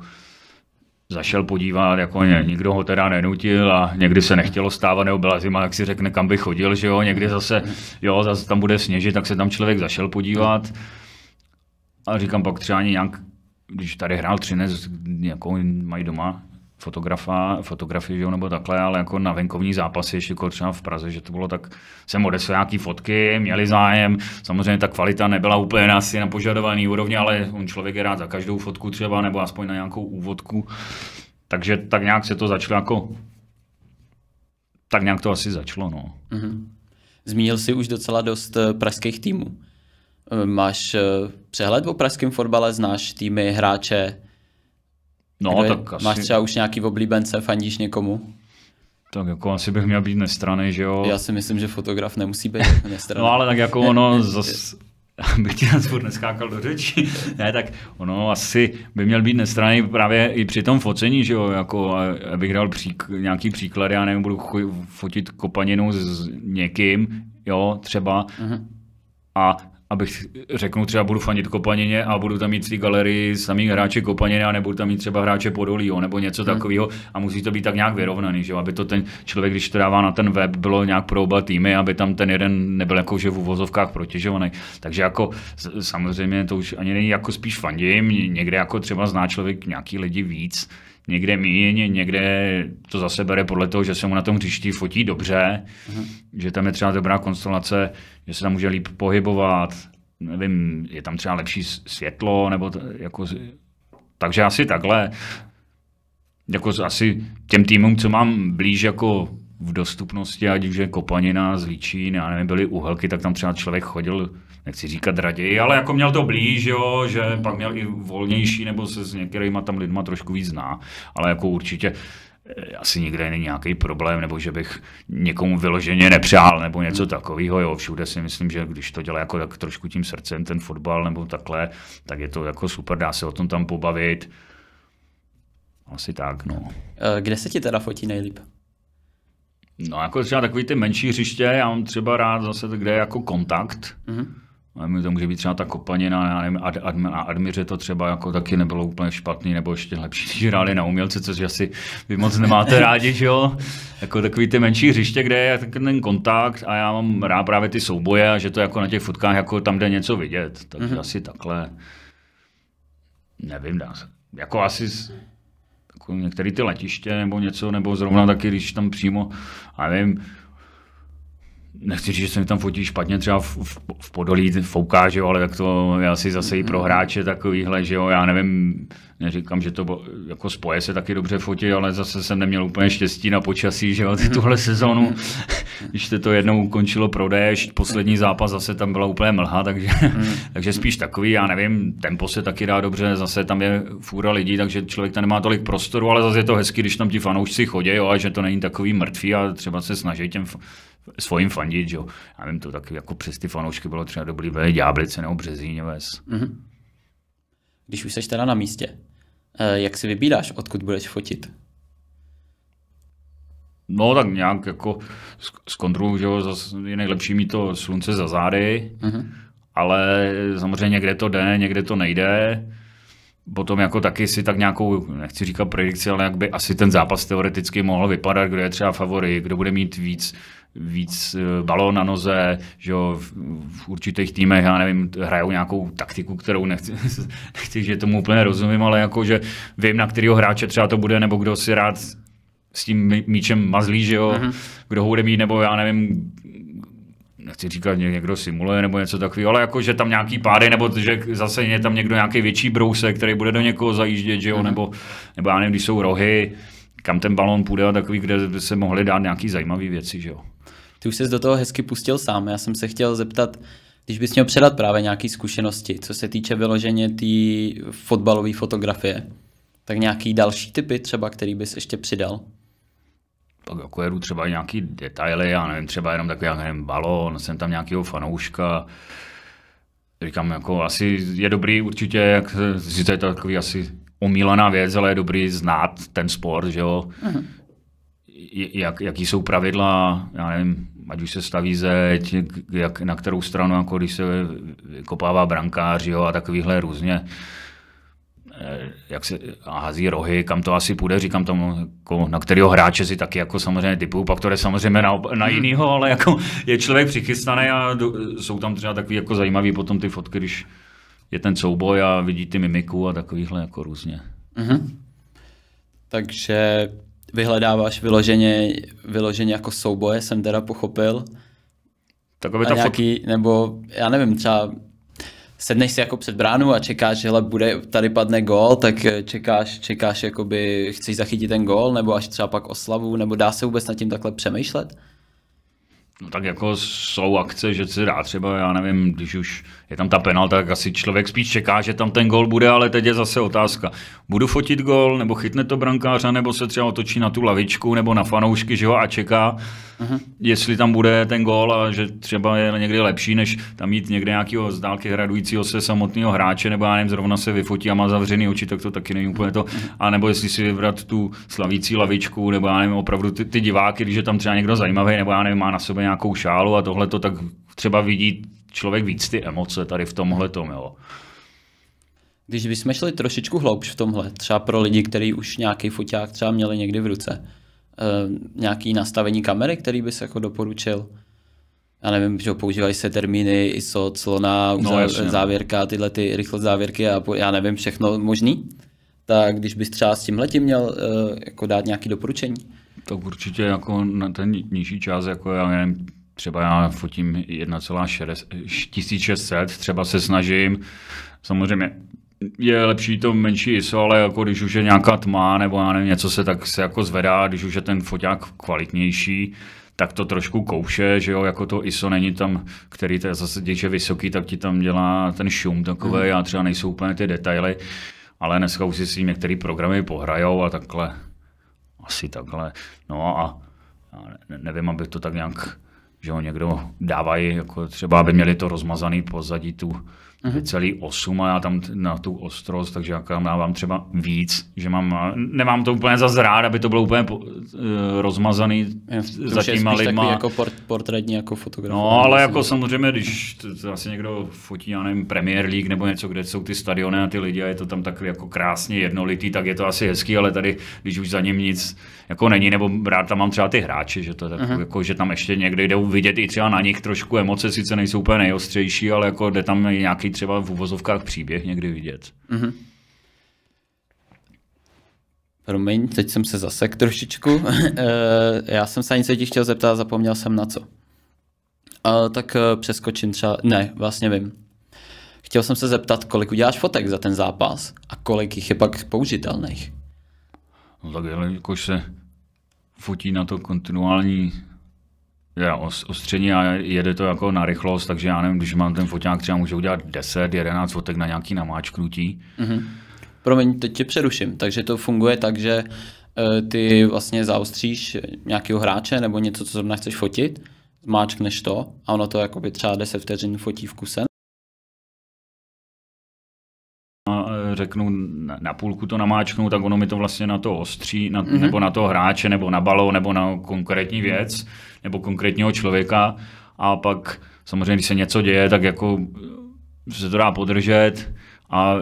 zašel podívat, jako ně, hmm. nikdo ho teda nenutil a někdy se nechtělo stávat, nebo byla zima, jak si řekne, kam by chodil, že jo, někdy zase, jo, zase tam bude sněžit, tak se tam člověk zašel podívat a říkám pak třeba ani nějak, když tady hrál Třinec, jako mají doma fotografa, fotografii, jo, nebo takhle, ale jako na venkovní zápasy, ještě jako třeba v Praze, že to bylo tak, jsem odesl nějaký fotky, měli zájem, samozřejmě ta kvalita nebyla úplně asi na požadovaný úrovni, ale on člověk je rád za každou fotku třeba, nebo aspoň na nějakou úvodku, takže tak nějak se to začalo jako, tak nějak to asi začalo, no. Mm-hmm. Zmínil jsi už docela dost eh, pražských týmů. Eh, máš eh, přehled o pražském fotbale, znáš týmy, hráče, No, Kdo tak je, asi... Máš třeba už nějaký oblíbence, fandíš někomu? Tak jako asi bych měl být nestraný, že jo? Já si myslím, že fotograf nemusí být nestraný. no ale tak jako ono zas... Abych ti nás furt neskákal do řeči. ne, tak ono asi by měl být nestraný právě i při tom focení, že jo, jako abych dal přík, nějaký příklad, já nevím, budu fotit kopaninu s někým, jo, třeba, uh-huh. a abych řeknu, třeba budu fanit Kopanině a budu tam mít v té galerii samý hráče kopanině a nebudu tam mít třeba hráče podolí, nebo něco hmm. takového a musí to být tak nějak vyrovnaný, že aby to ten člověk, když to dává na ten web, bylo nějak pro oba týmy, aby tam ten jeden nebyl jako že v uvozovkách protěžovaný. Takže jako samozřejmě to už ani není jako spíš fandím, někde jako třeba zná člověk nějaký lidi víc, někde míň, někde to zase bere podle toho, že se mu na tom hřišti fotí dobře, uh-huh. že tam je třeba dobrá konstelace, že se tam může líp pohybovat, nevím, je tam třeba lepší světlo, nebo t- jako, takže asi takhle, jako asi těm týmům, co mám blíž jako v dostupnosti, ať už je kopanina, zlíčín, já nevím, byly uhelky, tak tam třeba člověk chodil nechci říkat raději, ale jako měl to blíž, jo, že pak měl i volnější, nebo se s některýma tam lidma trošku víc zná, ale jako určitě eh, asi nikde není nějaký problém, nebo že bych někomu vyloženě nepřál, nebo něco hmm. takového. Jo, všude si myslím, že když to dělá jako tak trošku tím srdcem, ten fotbal nebo takhle, tak je to jako super, dá se o tom tam pobavit. Asi tak, no. Eh, kde se ti teda fotí nejlíp? No, jako třeba takový ty menší hřiště, já mám třeba rád zase, kde je jako kontakt. hmm Nevím, to může být třeba ta kopanina, já nevím, ad, ad, na Admiře to třeba jako taky nebylo úplně špatný, nebo ještě lepší, když hráli na umělce, což asi vy moc nemáte rádi, že jo? Jako takový ty menší hřiště, kde je ten kontakt a já mám rád právě ty souboje a že to jako na těch fotkách jako tam jde něco vidět. Tak mm-hmm. asi takhle, nevím, dá se. Jako asi z, jako některý ty letiště nebo něco, nebo zrovna taky, když tam přímo, nevím, nechci říct, že se mi tam fotí špatně, třeba v, v, v Podolí fouká, že jo, ale tak to je asi zase i pro hráče takovýhle, že jo, já nevím, neříkám, že to jako spoje se taky dobře fotí, ale zase jsem neměl úplně štěstí na počasí, že jo, tuhle sezonu, když se to jednou ukončilo pro déšť, poslední zápas zase tam byla úplně mlha, takže, takže spíš takový, já nevím, tempo se taky dá dobře, zase tam je fůra lidí, takže člověk tam nemá tolik prostoru, ale zase je to hezky, když tam ti fanoušci chodí, jo, a že to není takový mrtvý a třeba se snaží těm svojím fandit, že jo. Já nevím, to taky jako přes ty fanoušky bylo třeba dobrý ve Ďáblice nebo Březíně ves. Mm-hmm. Když už seš teda na místě, eh, jak si vybíráš, odkud budeš fotit? No tak nějak jako z kontrolu, že jo, je nejlepší mít to slunce za zády, mm-hmm. ale samozřejmě někde to jde, někde to nejde. Potom jako taky si tak nějakou, nechci říkat predikci, ale jak by asi ten zápas teoreticky mohl vypadat, kdo je třeba favorit, kdo bude mít víc víc eh, balón na noze, že jo, v určitých týmech, já nevím, hrajou nějakou taktiku, kterou nechci, nechci že tomu úplně rozumím, ale jako, že vím, na kterého hráče třeba to bude, nebo kdo si rád s tím míčem mazlí, že jo, mhm. kdo ho bude mít, nebo já nevím, nechci říkat, někdo simuluje nebo něco takového, ale jako, že tam nějaký pády, nebo že zase je tam někdo nějaký větší brousek, který bude do někoho zajíždět, že jo, mhm. nebo, nebo já nevím, když jsou rohy, kam ten balón půjde a takový, kde by se mohly dát nějaký zajímavé věci, že jo. Ty už jsi do toho hezky pustil sám. Já jsem se chtěl zeptat, když bys měl předat právě nějaké zkušenosti, co se týče vyloženě té tý fotbalové fotografie, tak nějaký další typy třeba, který bys ještě přidal? Pak jako jedu třeba nějaký detaily, já nevím, třeba jenom takový, já nevím, balón, jsem tam nějakého fanouška, říkám, jako asi je dobrý určitě, jak si to je takový asi omílaná věc, ale je dobrý znát ten sport, že jo. Uh-huh. Jak, jaký jsou pravidla, já nevím, ať už se staví zeď, jak, na kterou stranu, jako když se kopává brankář jo, a takovýhle různě eh, jak se a hází rohy, kam to asi půjde, říkám tomu, jako, na kterého hráče si taky jako samozřejmě typu, pak to jde samozřejmě na, na hmm. jinýho, ale jako je člověk přichystaný a do, jsou tam třeba takový jako zajímavý potom ty fotky, když je ten souboj a vidí ty mimiku a takovýhle jako různě. Mhm. Takže vyhledáváš vyloženě, vyloženě jako souboje, jsem teda pochopil. Tak aby to nějaký, fot... nebo já nevím, třeba sedneš si jako před bránu a čekáš, že bude, tady padne gól, tak eh, čekáš, čekáš, jakoby chceš zachytit ten gól, nebo až třeba pak oslavu, nebo dá se vůbec nad tím takhle přemýšlet? No tak jako jsou akce, že si dá třeba, já nevím, když už je tam ta penal, tak asi člověk spíš čeká, že tam ten gol bude, ale teď je zase otázka. Budu fotit gol, nebo chytne to brankář, nebo se třeba otočí na tu lavičku, nebo na fanoušky, že ho a čeká uh-huh. jestli tam bude ten gól a že třeba je někdy lepší, než tam mít někde nějakého z dálky hradujícího se samotného hráče, nebo já nevím, zrovna se vyfotí a má zavřený oči, tak to taky není úplně to. Mhm. A nebo jestli si vybrat tu slavící lavičku, nebo já nevím, opravdu ty, ty diváky, když je tam třeba někdo zajímavý, nebo já nevím, má na sobě nějakou šálu a tohle to tak třeba vidí člověk víc ty emoce tady v tomhle tom, jo. Když bychom šli trošičku hloubš v tomhle, třeba pro lidi, kteří už nějaký foťák třeba měli někdy v ruce, Eh, nějaký nastavení kamery, který bys jako doporučil? Já nevím, že používají se termíny ISO, clona, no, no. závěrka, tyhle ty rychlé závěrky a já nevím, všechno možný. Tak když bys třeba s tím letím měl eh, jako dát nějaké doporučení? Tak určitě jako na ten nižší čas, jako já nevím, třeba já fotím 1,600, třeba se snažím samozřejmě je lepší to menší ISO, ale jako když už je nějaká tma nebo já nevím, něco se tak se jako zvedá, když už je ten foťák kvalitnější, tak to trošku kouše, že jo, jako to ISO není tam, který to je zase když je vysoký, tak ti tam dělá ten šum takový mm. a třeba nejsou úplně ty detaily, ale dneska už si s tím některý programy pohrajou a takhle, asi takhle, no a, a nevím, aby to tak nějak, že jo, někdo dávají, jako třeba aby měli to rozmazaný pozadí tu, mm-hmm. celý 8 a já tam na tu ostrost, takže já tam dávám třeba víc, že mám, nemám to úplně za zrád, aby to bylo úplně po, uh, rozmazaný je, za těma lidma. jako port, portrétní jako fotograf. No, ale jako nevím. samozřejmě, když to, to asi někdo fotí, já nevím, Premier League nebo něco, kde jsou ty stadiony a ty lidi a je to tam takový jako krásně jednolitý, tak je to asi hezký, ale tady, když už za ním nic jako není, nebo rád tam mám třeba ty hráče, že to je takový, uh-huh. jako, že tam ještě někde jde vidět i třeba na nich trošku emoce, sice nejsou úplně nejostřejší, ale jako jde tam nějaký třeba v uvozovkách příběh někdy vidět. Mm-hmm. Promiň, teď jsem se zasek trošičku. Eh, já jsem se něco ti chtěl zeptat, zapomněl jsem na co. A tak eh, přeskočím třeba, ne, vlastně vím. Chtěl jsem se zeptat, kolik uděláš fotek za ten zápas a kolik jich je pak použitelných. No tak jakož se fotí na to kontinuální já ostření a jede to jako na rychlost, takže já nevím, když mám ten foťák, třeba můžu udělat 10, 11 fotek na nějaký namáčknutí. Mm-hmm. Promiň, teď tě přeruším. Takže to funguje tak, že e, ty vlastně zaostříš nějakého hráče nebo něco, co zrovna chceš fotit, máčkneš to a ono to by třeba 10 vteřin fotí v kuse řeknu, na půlku to namáčknu, tak ono mi to vlastně na to ostří, na, mm-hmm. nebo na to hráče, nebo na balo, nebo na konkrétní věc, nebo konkrétního člověka. A pak samozřejmě, když se něco děje, tak jako se to dá podržet a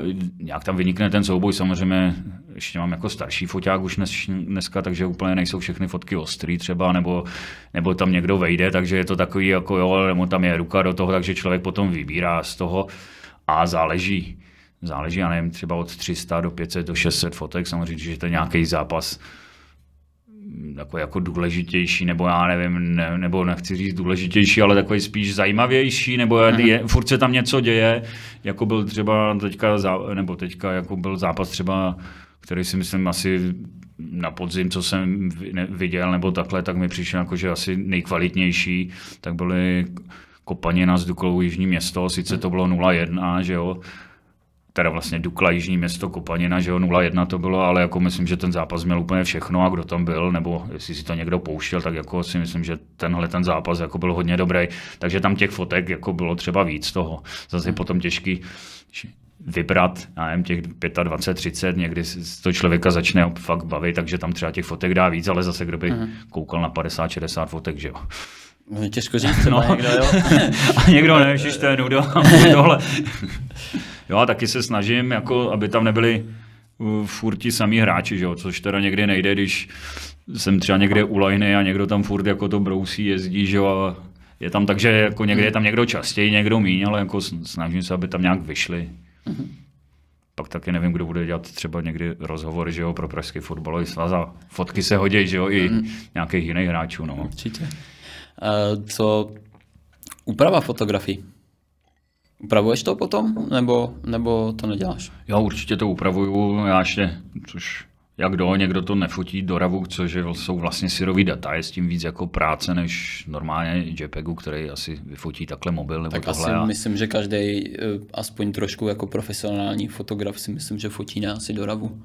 nějak tam vynikne ten souboj. Samozřejmě ještě mám jako starší foťák už dnes, dneska, takže úplně nejsou všechny fotky ostrý třeba, nebo, nebo tam někdo vejde, takže je to takový jako jo, nebo tam je ruka do toho, takže člověk potom vybírá z toho a záleží záleží, já nevím, třeba od 300 do 500 do 600 fotek, samozřejmě, že to je nějaký zápas jako, jako důležitější, nebo já nevím, ne, nebo nechci říct důležitější, ale takový spíš zajímavější, nebo je, mhm. furt se tam něco děje, jako byl třeba teďka, nebo teďka jako byl zápas třeba, který si myslím asi na podzim, co jsem viděl, nebo takhle, tak mi přišel jako, že asi nejkvalitnější, tak byly kopaně na Zdukovu Jižní město, sice to bylo 0-1, že jo, teda vlastně Dukla, Jižní město, Kopanina, že jo, 0-1 to bylo, ale jako myslím, že ten zápas měl úplně všechno a kdo tam byl, nebo jestli si to někdo pouštěl, tak jako si myslím, že tenhle ten zápas jako byl hodně dobrý, takže tam těch fotek jako bylo třeba víc toho. Zase hmm. potom těžký vybrat, já nevím, těch 25, 30, někdy to člověka začne fakt bavit, takže tam třeba těch fotek dá víc, ale zase kdo by hmm. koukal na 50, 60 fotek, že jo. No, těžko říct, no. někdo, jo. a někdo ne, že to je nudo, tohle. Jo, a taky se snažím, jako, aby tam nebyli uh, furt ti hráči, že jo? což teda někdy nejde, když jsem třeba někde u Lajny a někdo tam furt jako to brousí, jezdí, že jo? A je tam tak, že jako někde je tam někdo častěji, někdo míň, ale jako snažím se, aby tam nějak vyšli. Pak taky nevím, kdo bude dělat třeba někdy rozhovory že jo, pro Pražský fotbalový svaz a fotky se hodí, že jo, i mm. nějakých jiných hráčů. No. Určitě. Uh, co úprava fotografií? Upravuješ to potom, nebo, nebo to neděláš? Já určitě to upravuju, já ještě, což jak do, někdo to nefotí do RAVu, což jsou vlastně syrový data, je s tím víc jako práce než normálně JPEGu, který asi vyfotí takhle mobil nebo tak tohle. asi myslím, že každý eh, aspoň trošku jako profesionální fotograf si myslím, že fotí na asi do RAVu.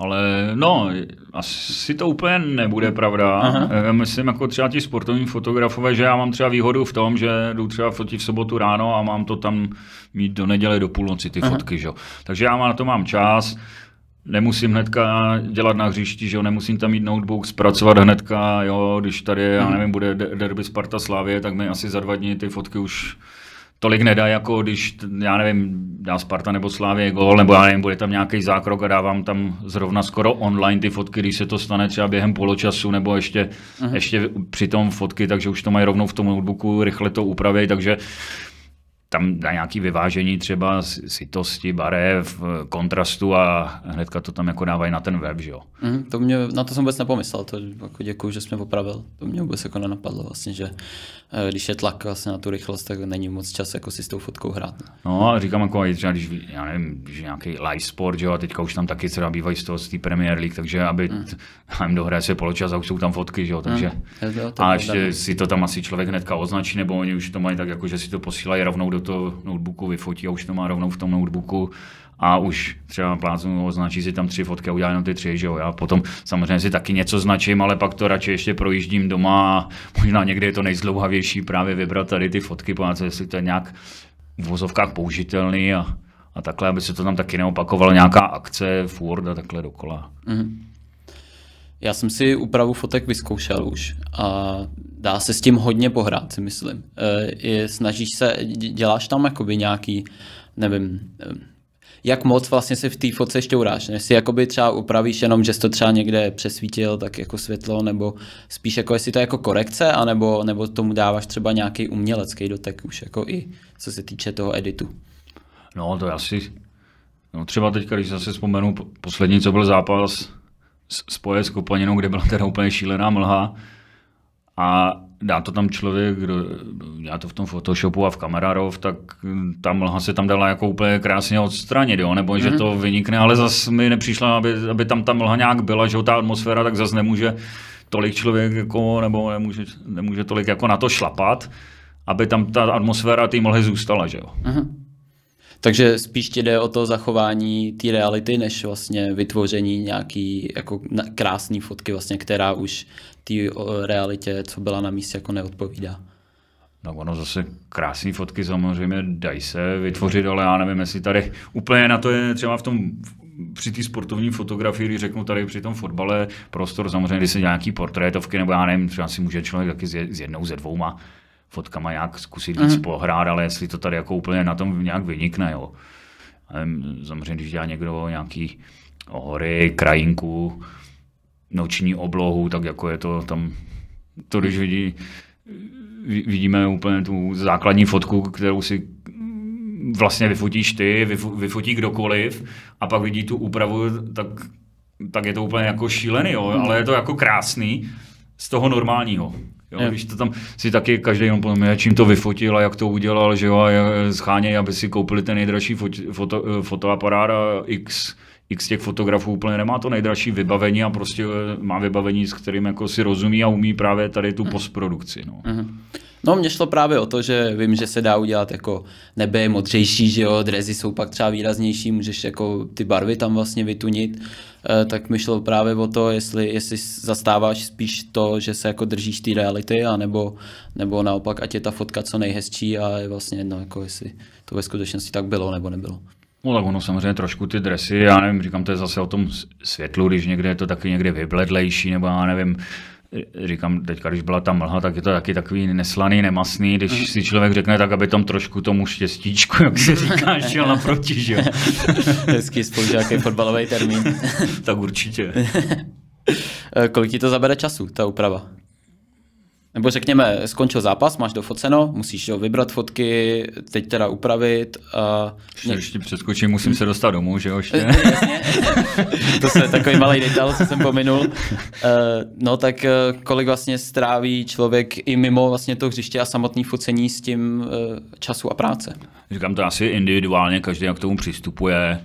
Ale no, asi to úplně nebude pravda. Aha. Myslím, jako třeba ti sportovní fotografové, že já mám třeba výhodu v tom, že jdu třeba fotit v sobotu ráno a mám to tam mít do neděle do půlnoci ty Aha. fotky, že? Takže já na to mám čas, nemusím hnedka dělat na hřišti, že jo, nemusím tam mít notebook, zpracovat hnedka, jo, když tady, já mhm. nevím, bude derby Sparta Slavě, tak mi asi za dva dny ty fotky už tolik nedá, jako když, já nevím, dá Sparta nebo Slávě gol, nebo já nevím, bude tam nějaký zákrok a dávám tam zrovna skoro online ty fotky, když se to stane třeba během poločasu, nebo ještě, uh-huh. ještě při tom fotky, takže už to mají rovnou v tom notebooku, rychle to upravějí, takže tam na nějaký vyvážení třeba sitosti, barev, eh, kontrastu a hnedka to tam jako dávají na ten web, že jo? Mm, to mě, na to jsem vůbec nepomyslel, to jako děkuji, že jsi mě opravil. To mě vůbec jako nenapadlo vlastně, že eh, když je tlak vlastně na tu rychlost, tak není moc čas jako si s tou fotkou hrát. No a říkám jako, třeba když, já nevím, že nějaký live sport, že jo, a teďka už tam taky třeba bývají z toho z té Premier League, takže aby mm. nevím, dohraje se poločas a už jsou tam fotky, že jo, takže mm. Je to, to a ještě no. si to tam asi člověk hnedka označí, nebo oni už to mají tak jako, že si to posílají rovnou do do toho notebooku vyfotí a už to má rovnou v tom notebooku a už třeba plácnu, no, označí si tam tři fotky a udělá jenom ty tři, že jo. Já potom samozřejmě si taky něco značím, ale pak to radši ještě projíždím doma a možná někdy je to nejzdlouhavější právě vybrat tady ty fotky, protože jestli to je nějak v vozovkách použitelný a, a takhle, aby se to tam taky neopakovalo, nějaká akce, Ford a takhle dokola. Mm-hmm. Já jsem si úpravu fotek vyzkoušel už a dá se s tím hodně pohrát, si myslím. E, je, snažíš se, děláš tam jakoby nějaký, nevím, e, jak moc vlastně si v té fotce ještě uráš. Než si jakoby třeba upravíš jenom, že jsi to třeba někde přesvítil, tak jako světlo, nebo spíš jako jestli to je jako korekce, anebo, nebo tomu dáváš třeba nějaký umělecký dotek už jako i co se týče toho editu. No to asi, no třeba teďka, když zase vzpomenu poslední, co byl zápas spoje s kopaninou, kde byla teda úplně šílená mlha a dá to tam člověk, kdo dělá to v tom Photoshopu a v kamerarov, tak ta mlha se tam dala jako úplně krásně odstranit, jo? nebo mm-hmm. že mhm. to vynikne, ale zase mi nepřišla, aby, aby tam ta mlha nějak byla, že ta atmosféra tak zase nemůže tolik člověk jako, nebo nemůže, nemůže tolik jako na to šlapat, aby tam ta atmosféra té mlhy zůstala, že jo. Mm-hmm. Takže spíš ti jde o to zachování té reality, než vlastně vytvoření nějaký jako krásný fotky, vlastně, která už té eh, realitě, co byla na místě, jako neodpovídá. No ono zase krásné fotky samozřejmě dají se vytvořit, ale já nevím, jestli tady úplně na to je třeba v tom při té sportovní fotografii, když řeknu tady při tom fotbale, prostor samozřejmě, když se nějaký portrétovky, nebo já nevím, třeba si může člověk taky s jednou, ze dvouma fotkama nějak zkusit víc mm. pohrát, ale jestli to tady jako úplně na tom nějak vynikne, jo. Samozřejmě, když dělá někdo nějaký hory, krajinku, noční oblohu, tak jako je to tam, to když vidí, vidíme úplně tu základní fotku, kterou si vlastně vyfotíš ty, vyfotí kdokoliv a pak vidí tu úpravu, tak, tak je to úplně jako šílený, jo? Mhm. ale je to jako krásný z toho normálního. Jo, Když to tam si taky každý jenom podle čím to vyfotil a jak to udělal, že jo, a scháněj, aby si koupili ten nejdražší foto, eh, fotoaparát a x, x těch fotografů úplně nemá to nejdražší vybavení a prostě eh, má vybavení, s kterým jako si rozumí a umí právě tady tu mhm. postprodukci. No. uh No mně šlo právě o to, že vím, že se dá udělat jako nebe je modřejší, že jo, drezy jsou pak třeba výraznější, můžeš jako ty barvy tam vlastně vytunit Eh, tak mi šlo právě o to, jestli, jestli zastáváš spíš to, že se jako držíš té reality, anebo, nebo naopak, ať je ta fotka co nejhezčí a je vlastně jedno, jako jestli to ve skutečnosti tak bylo nebo nebylo. No tak ono samozřejmě trošku ty dresy, já nevím, říkám, to je zase o tom světlu, když někde je to taky někde vybledlejší, nebo já nevím, říkám teďka, když byla ta mlha, tak je to taky takový neslaný, nemasný, když mhm. si člověk řekne tak, aby tam trošku tomu štěstíčku, jak se mhm. říká, šel naproti, že jo. Hezký spolužákej fotbalový termín. tak určitě. Eh, kolik ti to zabere času, ta úprava? nebo řekněme, skončil zápas, máš dofoceno, musíš jo, vybrat fotky, teď teda upravit. A... Ještě, ještě přeskočím, musím se dostat domů, že jo? Ještě. to je takový malý detail, co jsem pominul. Eh, no tak eh, kolik vlastně stráví člověk i mimo vlastně to hřiště a samotný focení s tím eh, času a práce? Říkám to asi individuálně, každý jak k tomu přistupuje.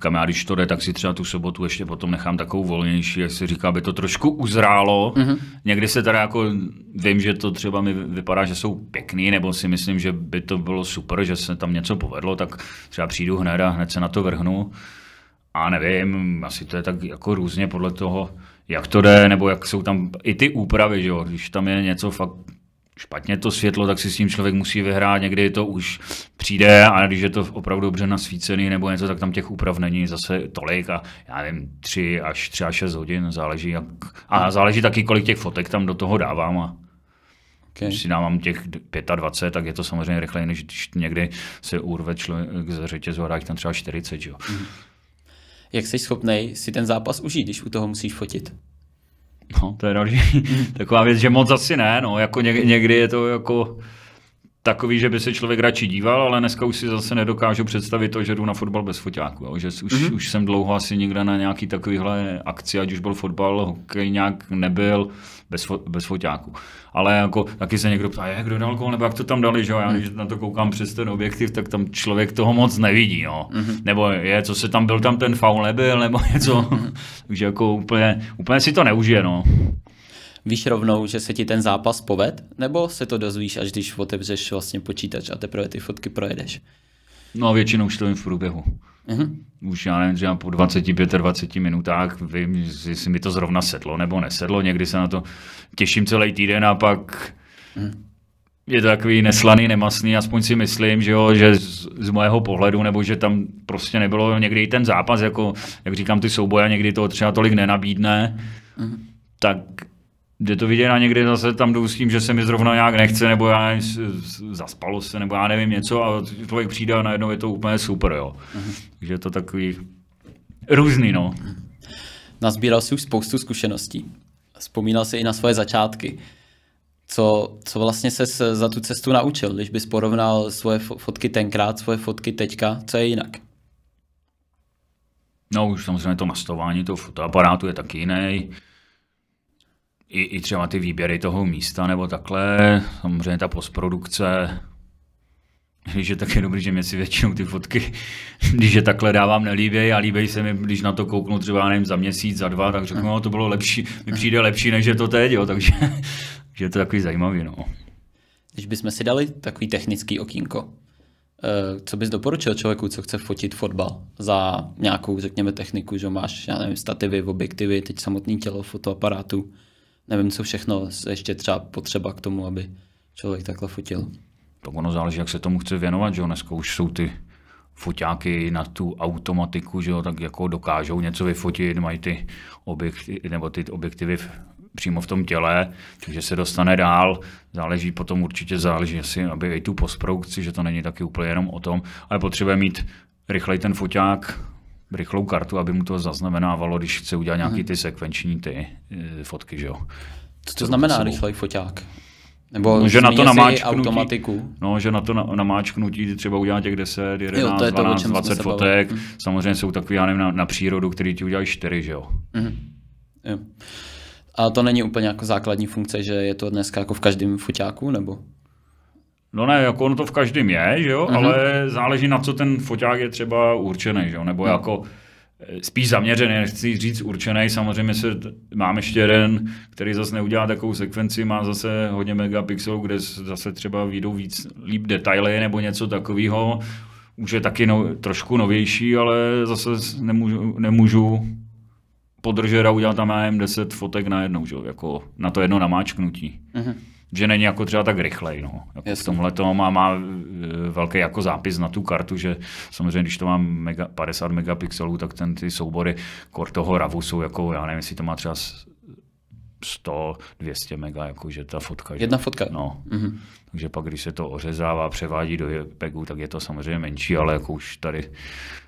Kam já když to jde, tak si třeba tu sobotu ještě potom nechám takovou volnější, jak se říká, aby to trošku uzrálo. Mm-hmm. Někdy se tady jako, vím, že to třeba mi vypadá, že jsou pěkný, nebo si myslím, že by to bylo super, že se tam něco povedlo, tak třeba přijdu hned a hned se na to vrhnu. A nevím, asi to je tak jako různě podle toho, jak to jde, nebo jak jsou tam i ty úpravy, že jo? když tam je něco fakt špatně to světlo, tak si s tím člověk musí vyhrát, někdy to už přijde a když je to opravdu dobře nasvícený nebo něco, tak tam těch úprav není zase tolik a já nevím, 3 až 3 až 6 hodin záleží jak, a záleží taky, kolik těch fotek tam do toho dávám a Okay. Když si dávám těch 25, tak je to samozřejmě rychleji, než když někdy se urve člověk ze řetězu a tam třeba 40. Jo. Mm. Jak jsi schopný si ten zápas užít, když u toho musíš fotit? No, to je další hmm. taková věc, že moc asi ne, no, jako někdy je to jako takový, že by se člověk radši díval, ale dneska už si zase nedokážu představit to, že jdu na fotbal bez foťáku. Jo? Že už, mm-hmm. už jsem dlouho asi nikde na nějaký takovýhle akci, ať už byl fotbal, hokej nějak nebyl, bez, fo- bez foťáku. Ale jako taky se někdo ptá, jak kdo dal gol, nebo jak to tam dali, že jo? Já když mhm. na to koukám přes ten objektiv, tak tam člověk toho moc nevidí, jo? Mm-hmm. Nebo je, co se tam byl, tam ten faul nebyl, nebo něco. mm Takže jako úplně, úplně si to neužije, no víš rovnou, že se ti ten zápas poved, nebo se to dozvíš, až když otevřeš vlastně počítač a teprve ty fotky projedeš? No a většinou už to vím v průběhu. Uh-huh. Už já nevím, já po 25, 20 minutách vím, jestli mi to zrovna sedlo nebo nesedlo. Někdy se na to těším celý týden a pak uh-huh. je to takový neslaný, nemastný, aspoň si myslím, že jo, že z, z mojeho pohledu, nebo že tam prostě nebylo někdy i ten zápas, jako, jak říkám, ty souboje, někdy to třeba tolik nenabídne, uh-huh. tak jde to vidět a někdy zase tam jdu s tím, že se mi zrovna nějak nechce, nebo já zaspalo se, nebo já nevím něco a člověk přijde a najednou je to úplně super, jo. Takže je to takový různý, no. Nazbíral si už spoustu zkušeností. Vzpomínal si i na svoje začátky. Co, co vlastně se za tu cestu naučil, když bys porovnal svoje fotky tenkrát, svoje fotky teďka, co je jinak? No už samozřejmě to nastování toho fotoaparátu je taky jiný i, i třeba ty výběry toho místa nebo takhle, samozřejmě ta postprodukce, když je tak je dobrý, že mě si většinou ty fotky, když je takhle dávám, nelíbějí a líbí se mi, když na to kouknu třeba, nevím, za měsíc, za dva, tak řeknu, no, to bylo lepší, mi přijde lepší, než je to teď, jo, takže že je to takový zajímavý, no. Když bychom si dali takový technický okýnko, eh, co bys doporučil člověku, co chce fotit fotbal za nějakou, řekněme, techniku, že máš, já nevím, stativy, objektivy, teď samotný tělo fotoaparátu, nevím, co všechno ještě třeba potřeba k tomu, aby člověk takhle fotil. Tak ono záleží, jak se tomu chce věnovat, že jo? Dneska už jsou ty foťáky na tu automatiku, že jo, tak jako dokážou něco vyfotit, mají ty objektivy, nebo ty objektivy přímo v tom těle, takže se dostane dál. Záleží potom určitě, záleží asi, aby i tu postprodukci, že to není taky úplně jenom o tom, ale potřebuje mít rychlej ten foťák, rychlou kartu, aby mu to zaznamenávalo, když chce udělat nějaký mhm. ty sekvenční ty eh, fotky, že jo. Co to znamená rychlej foťák? Nebo no, že na to namáčknutí, automatiku. No, že na to na, namáčknutí třeba udělá těch 10, 11, jo, to je 12, to, 20 fotek. Mm. Samozřejmě jsou takový, já nevím, na, na přírodu, který ti udělají 4, že jo. Mm. jo. A to není úplně jako základní funkce, že je to dneska jako v každém foťáku, nebo? No ne, jako ono to v každém je, že jo? uh-huh. ale záleží na co ten foťák je třeba určený, že jo? nebo uh-huh. jako eh, spíš zaměřený, nechci říct určený, samozřejmě se, mám ještě jeden, který zase neudělá takovou sekvenci, má zase hodně megapixelů, kde zase třeba výjdou víc líp detaily nebo něco takového, už je taky no, trošku novější, ale zase nemůžu, nemůžu podržet a udělat tam, já 10 fotek najednou, že? jako na to jedno namáčknutí. Uh-huh že není jako třeba tak rychlej. No. Jako v tomhle to má, má e, velký jako zápis na tu kartu, že samozřejmě, když to má mega, 50 megapixelů, tak ten ty soubory kor toho RAVu jsou jako, já nevím, jestli to má třeba 100, 200 mega, jakože ta fotka. Jedna že? fotka. No. Mm-hmm. Takže pak, když se to ořezává, převádí do JPEGu, tak je to samozřejmě menší, ale jako už tady.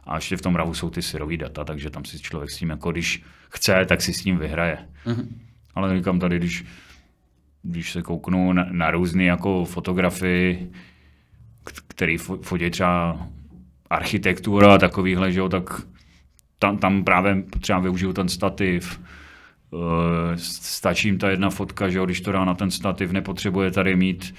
A ještě v tom RAVu jsou ty syrový data, takže tam si člověk s tím, jako když chce, tak si s tím vyhraje. Mm-hmm. Ale říkám tady, když když se kouknu na, na různé jako fotografii, který fotí třeba architektura a takovýhle, že jo, tak tam, tam právě třeba využiju ten stativ, eh, stačí jim ta jedna fotka, že jo, když to dá na ten stativ, nepotřebuje tady mít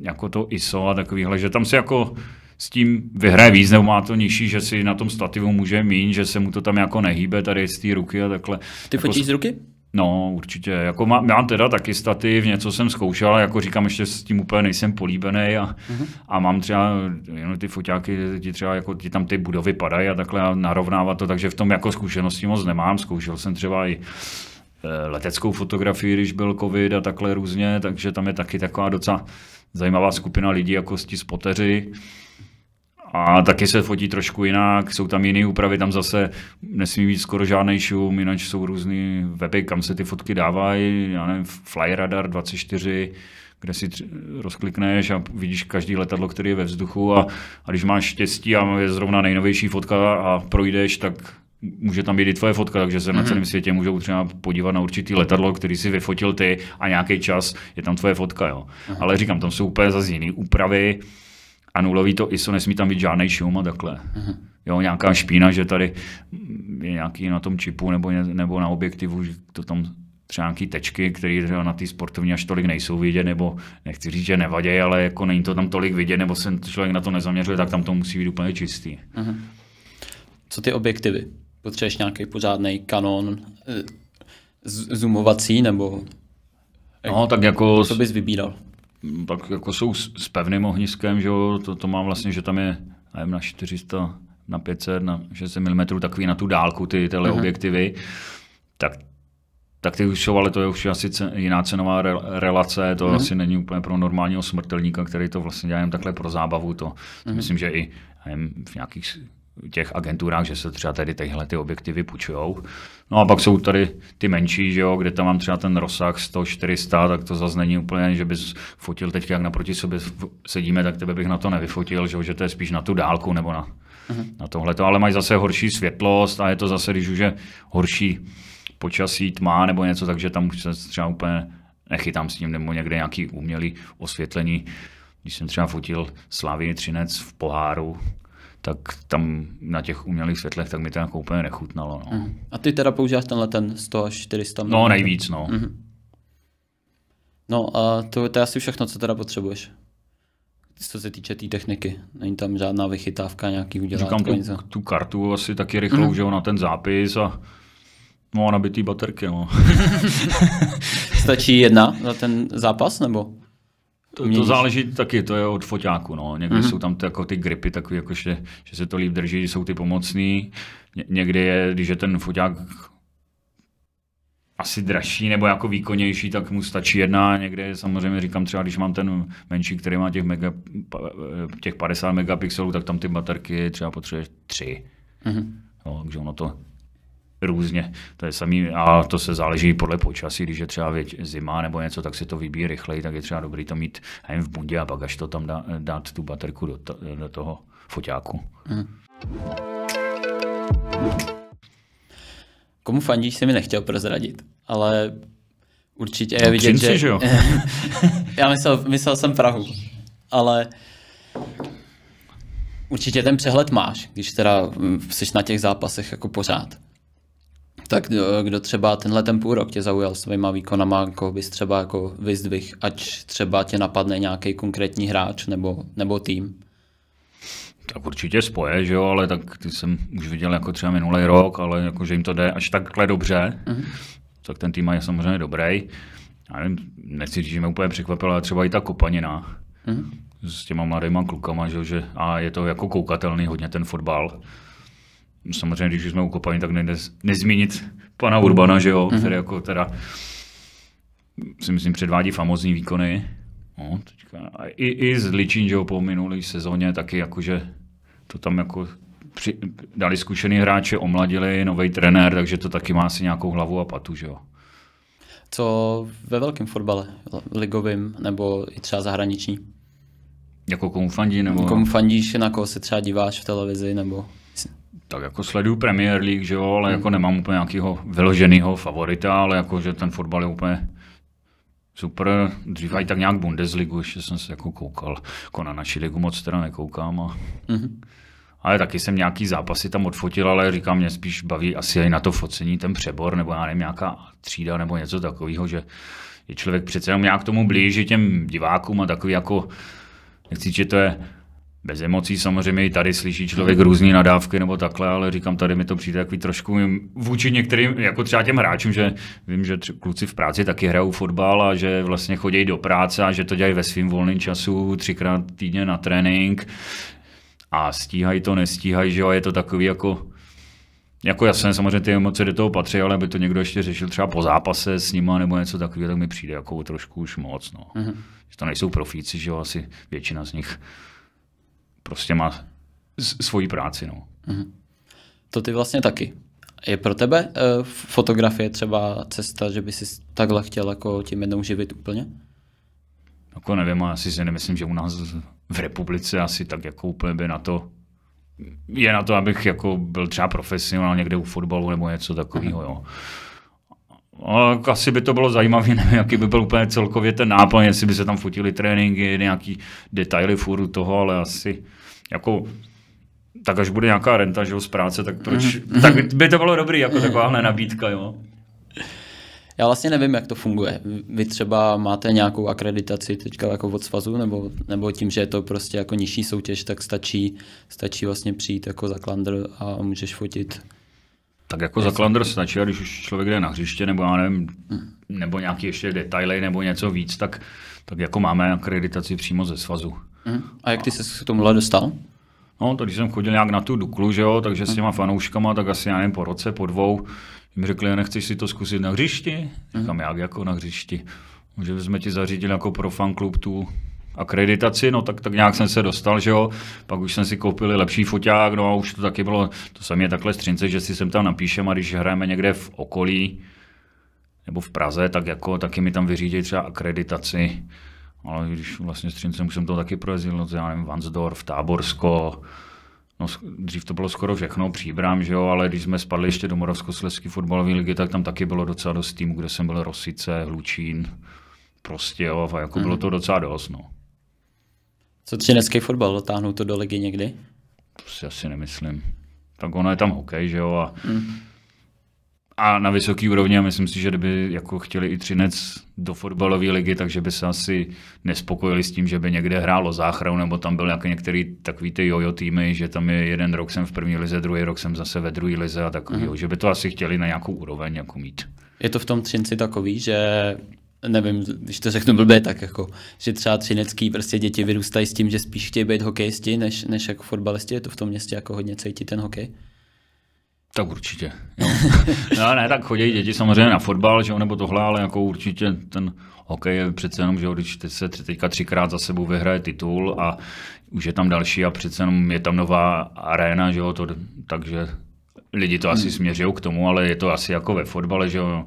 jako to ISO a takovýhle, že tam se jako s tím vyhraje víc, nebo má to nižší, že si na tom stativu může mít, že se mu to tam jako nehýbe tady z té ruky a takhle. Ty jako fotíš z ruky? No, určitě. Jako má, mám teda taky stativ, něco jsem zkoušel, jako říkám, ještě s tím úplně nejsem políbený a, mm-hmm. a mám třeba jenom ty foťáky, ti třeba jako ti tam ty budovy padají a takhle a narovnávat to, takže v tom jako zkušenosti moc nemám. Zkoušel jsem třeba i eh, leteckou fotografii, když byl covid a takhle různě, takže tam je taky taková docela zajímavá skupina lidí jako ti spoteři a taky se fotí trošku jinak, jsou tam jiné úpravy, tam zase nesmí být skoro žádný šum, jinak jsou různé weby, kam se ty fotky dávají, já nevím, Flyradar 24, kde si tři, rozklikneš a vidíš každý letadlo, který je ve vzduchu a, a když máš štěstí a je zrovna nejnovější fotka a projdeš, tak může tam být i tvoje fotka, takže se na mhm. celém světě můžou třeba podívat na určitý letadlo, který si vyfotil ty a nějaký čas je tam tvoje fotka. Jo. Ale říkám, tam jsou úplně zase jiné úpravy, a nulový to ISO, nesmí tam být žádný šum a takhle. Uh-huh. Jo, nějaká špína, že tady je nějaký na tom čipu nebo, nebo na objektivu, že to tam třeba nějaký tečky, které třeba na té sportovní až tolik nejsou vidět, nebo nechci říct, že nevadí, ale jako není to tam tolik vidět, nebo se člověk na to nezaměřuje, tak tam to musí být úplně čistý. Uh-huh. Co ty objektivy? Potřebuješ nějaký pořádný kanon, eh, zoomovací nebo... No, tak jako... Co bys vybíral? pak jako jsou s, s pevným ohniskem, že jo, to, to mám vlastně, že tam je AM na 400, na 500, na 600 mm, takový na tu dálku ty teleobjektivy, mhm. Aha. tak tak ty už jsou, ale to je už asi cen, jiná cenová re, relace, to Aha. Mhm. asi není úplně pro normálního smrtelníka, který to vlastně dělá jen takhle pro zábavu. To Aha. Mhm. myslím, že i nevím, v nějakých těch agenturách, že se třeba tady tyhle ty objektivy půjčujou, No a pak jsou tady ty menší, že jo, kde tam mám třeba ten rozsah 100, 400, tak to zase není úplně, že bys fotil teď, jak naproti sobě sedíme, tak tebe bych na to nevyfotil, že jo, že to je spíš na tu dálku nebo na, uh-huh. na tohle. Ale mají zase horší světlost a je to zase, když už je horší počasí, tma nebo něco, takže tam už se třeba úplně nechytám s ním, nebo někde nějaký umělý osvětlení. Když jsem třeba fotil Slavy Třinec v poháru, tak tam na těch umělých světlech tak mi to jako úplně nechutnalo. No. Uh-huh. A ty teda používáš tenhle ten 100 až 400? No nejvíc, no. Uh-huh. No a to, to je asi všechno, co teda potřebuješ. Co se týče té tý techniky, není tam žádná vychytávka, nějaký udělat. Říkám tu, tu kartu asi taky rychlou, mm. Uh-huh. na ten zápis a no a nabitý baterky, no. Stačí jedna za ten zápas, nebo? To, to záleží taky, to je od foťáku. No. Někdy mm-hmm. jsou tam ty, jako ty gripy takové, jako že, že se to líp drží, jsou ty pomocný. Ně, někdy je, když je ten foťák asi dražší nebo jako výkonnější, tak mu stačí jedna. Někde samozřejmě říkám třeba, když mám ten menší, který má těch, mega, eh, těch 50 megapixelů, tak tam ty baterky třeba potřebuješ tři. Mm-hmm. No, takže ono to různě. To je samý, a to se záleží podle počasí, když je třeba věď, zima nebo něco, tak se to vybíjí rychleji, tak je třeba dobrý to mít jen v bundě a pak až to tam dá, dát tu baterku do, to, do toho foťáku. Hmm. Komu fandíš, se mi nechtěl prozradit, ale určitě je no, vidět, že... že jo? Já myslel, myslel jsem Prahu, ale určitě ten přehled máš, když teda hm, jsi na těch zápasech jako pořád. Tak eh, kdo třeba tenhle ten půl rok tě zaujal svýma výkonama, jako bys třeba jako vyzdvih, ať třeba tě napadne nějaký konkrétní hráč nebo, nebo tým? Tak určitě spoje, že jo, ale tak ty jsem už viděl jako třeba minulý rok, ale jako, že jim to jde až takhle dobře, mm-hmm. tak ten tým je samozřejmě dobrý. Já nevím, nechci říct, že mě úplně překvapila, ale třeba i ta kopanina mm-hmm. s těma mladýma klukama, že, že a je to jako koukatelný hodně ten fotbal. No samozřejmě, když jsme ukopali, tak nejde nezmínit pana Urbana, že jo, mm-hmm. který jako teda si myslím předvádí famozní výkony. No, teďka, a i, i z Ličín, že jo, po minulé sezóně taky jakože to tam jako při, dali zkušený hráče, omladili, nový trenér, takže to taky má si nějakou hlavu a patu, že jo. Co ve velkém fotbale, ligovým nebo i třeba zahraniční? Jako komu fandí? Nebo... Komu fandíš, na koho se třeba díváš v televizi? nebo? tak jako sleduju Premier League, že jo, ale jako nemám úplně nějakého vyloženého favorita, ale jako, že ten fotbal je úplně super. Dřív i tak nějak Bundesligu, ještě jsem se jako koukal, jako na naši ligu moc teda nekoukám. A... hmm Ale taky jsem nějaký zápasy tam odfotil, ale říkám, mě spíš baví asi i na to focení ten přebor, nebo já nevím, nějaká třída nebo něco takového, že je člověk přece jenom nějak tomu blíže těm divákům a takový jako, nechci, že to je bez emocí samozřejmě i tady slyší člověk různé nadávky nebo takhle, ale říkám, tady mi to přijde takový trošku vůči některým, jako třeba těm hráčům, že vím, že tři, kluci v práci taky hrajou fotbal a že vlastně chodí do práce a že to dělají ve svým volném času třikrát týdně na trénink a stíhají to, nestíhají, že jo, je to takový jako jako jasné, samozřejmě ty emoce do toho patří, ale aby to někdo ještě řešil třeba po zápase s nima nebo něco takového, tak mi přijde jako trošku už moc. No. Uh-huh. Že to nejsou profíci, že jo, asi většina z nich prostě má svoji práci. No. Mhm. To ty vlastně taky. Je pro tebe eh, fotografie třeba cesta, že by si takhle chtěl jako tím jednou živit úplně? Jako nevím, já si nemyslím, že u nás v republice asi tak jako úplně by na to je na to, abych jako byl třeba profesionál někde u fotbalu nebo něco takového. Jo. No, asi by to bylo zajímavé, nevím, jaký by byl úplně celkově ten náplň, jestli by se tam fotili tréninky, nějaký detaily furu toho, ale asi jako tak až bude nějaká renta že jo, z práce, tak proč, mhm. tak by to bylo dobrý, jako takováhle nabídka, jo. Já vlastně nevím, jak to funguje. Vy třeba máte nějakou akreditaci teďka jako od svazu, nebo, nebo tím, že je to prostě jako nižší soutěž, tak stačí, stačí vlastně přijít jako za klandr a můžeš fotit tak jako za Klandr stačí, když už člověk jde na hřiště, nebo já nevím, nebo nějaký ještě detaily, nebo něco víc, tak, tak jako máme akreditaci přímo ze svazu. Mhm. A jak ty se k tomuhle dostal? No, to když jsem chodil nějak na tu Duklu, že jo, takže s těma mhm. fanouškama, tak asi já nevím, po roce, po dvou, jim řekli, nechceš si to zkusit na hřišti? Mhm. Říkám, jak jako na hřišti? Že jsme ti zařídili jako pro fanklub tu akreditaci, no tak, tak nějak jsem se dostal, že jo, pak už jsem si koupili lepší foťák, no a už to taky bylo, to samé je takhle střince, že si sem tam napíšem a když hrajeme někde v okolí, nebo v Praze, tak jako taky mi tam vyřídí třeba akreditaci, ale když vlastně střincem jsem to taky projezdil, no to já nevím, Vansdorf, Táborsko, No, dřív to bylo skoro všechno, příbram, že jo, ale když jsme spadli ještě do Moravskoslezské fotbalové ligy, tak tam taky bylo docela dost týmu, kde jsem byl Rosice, Hlučín, prostě jo, a jako mm. bylo mhm. to docela dost, no. Co třinecký fotbal, dotáhnou to do ligy někdy? To si asi nemyslím. Tak ono je tam hokej, že jo, a, mm. a na vysoký úrovni a myslím si, že kdyby jako chtěli i Třinec do fotbalové ligy, takže by se asi nespokojili s tím, že by někde hrálo záchranu, nebo tam byl nějaký některý takový ty jojo týmy, že tam je jeden rok jsem v první lize, druhý rok jsem zase ve druhé lize a takový, mm. že by to asi chtěli na nějakou úroveň jako mít. Je to v tom Třinci takový, že nevím, když to řeknu blbě, tak jako, že třeba třinecký prostě děti vyrůstají s tím, že spíš chtějí být hokejisti, než, než jako fotbalisti, je to v tom městě jako hodně cítí ten hokej? Tak určitě. Jo. no, ne, tak chodí děti samozřejmě na fotbal, že jo, nebo tohle, ale jako určitě ten hokej je přece jenom, že když se teďka třikrát za sebou vyhraje titul a už je tam další a přece jenom je tam nová arena, že jo, to, takže lidi to asi hmm. směřují k tomu, ale je to asi jako ve fotbale, že jo,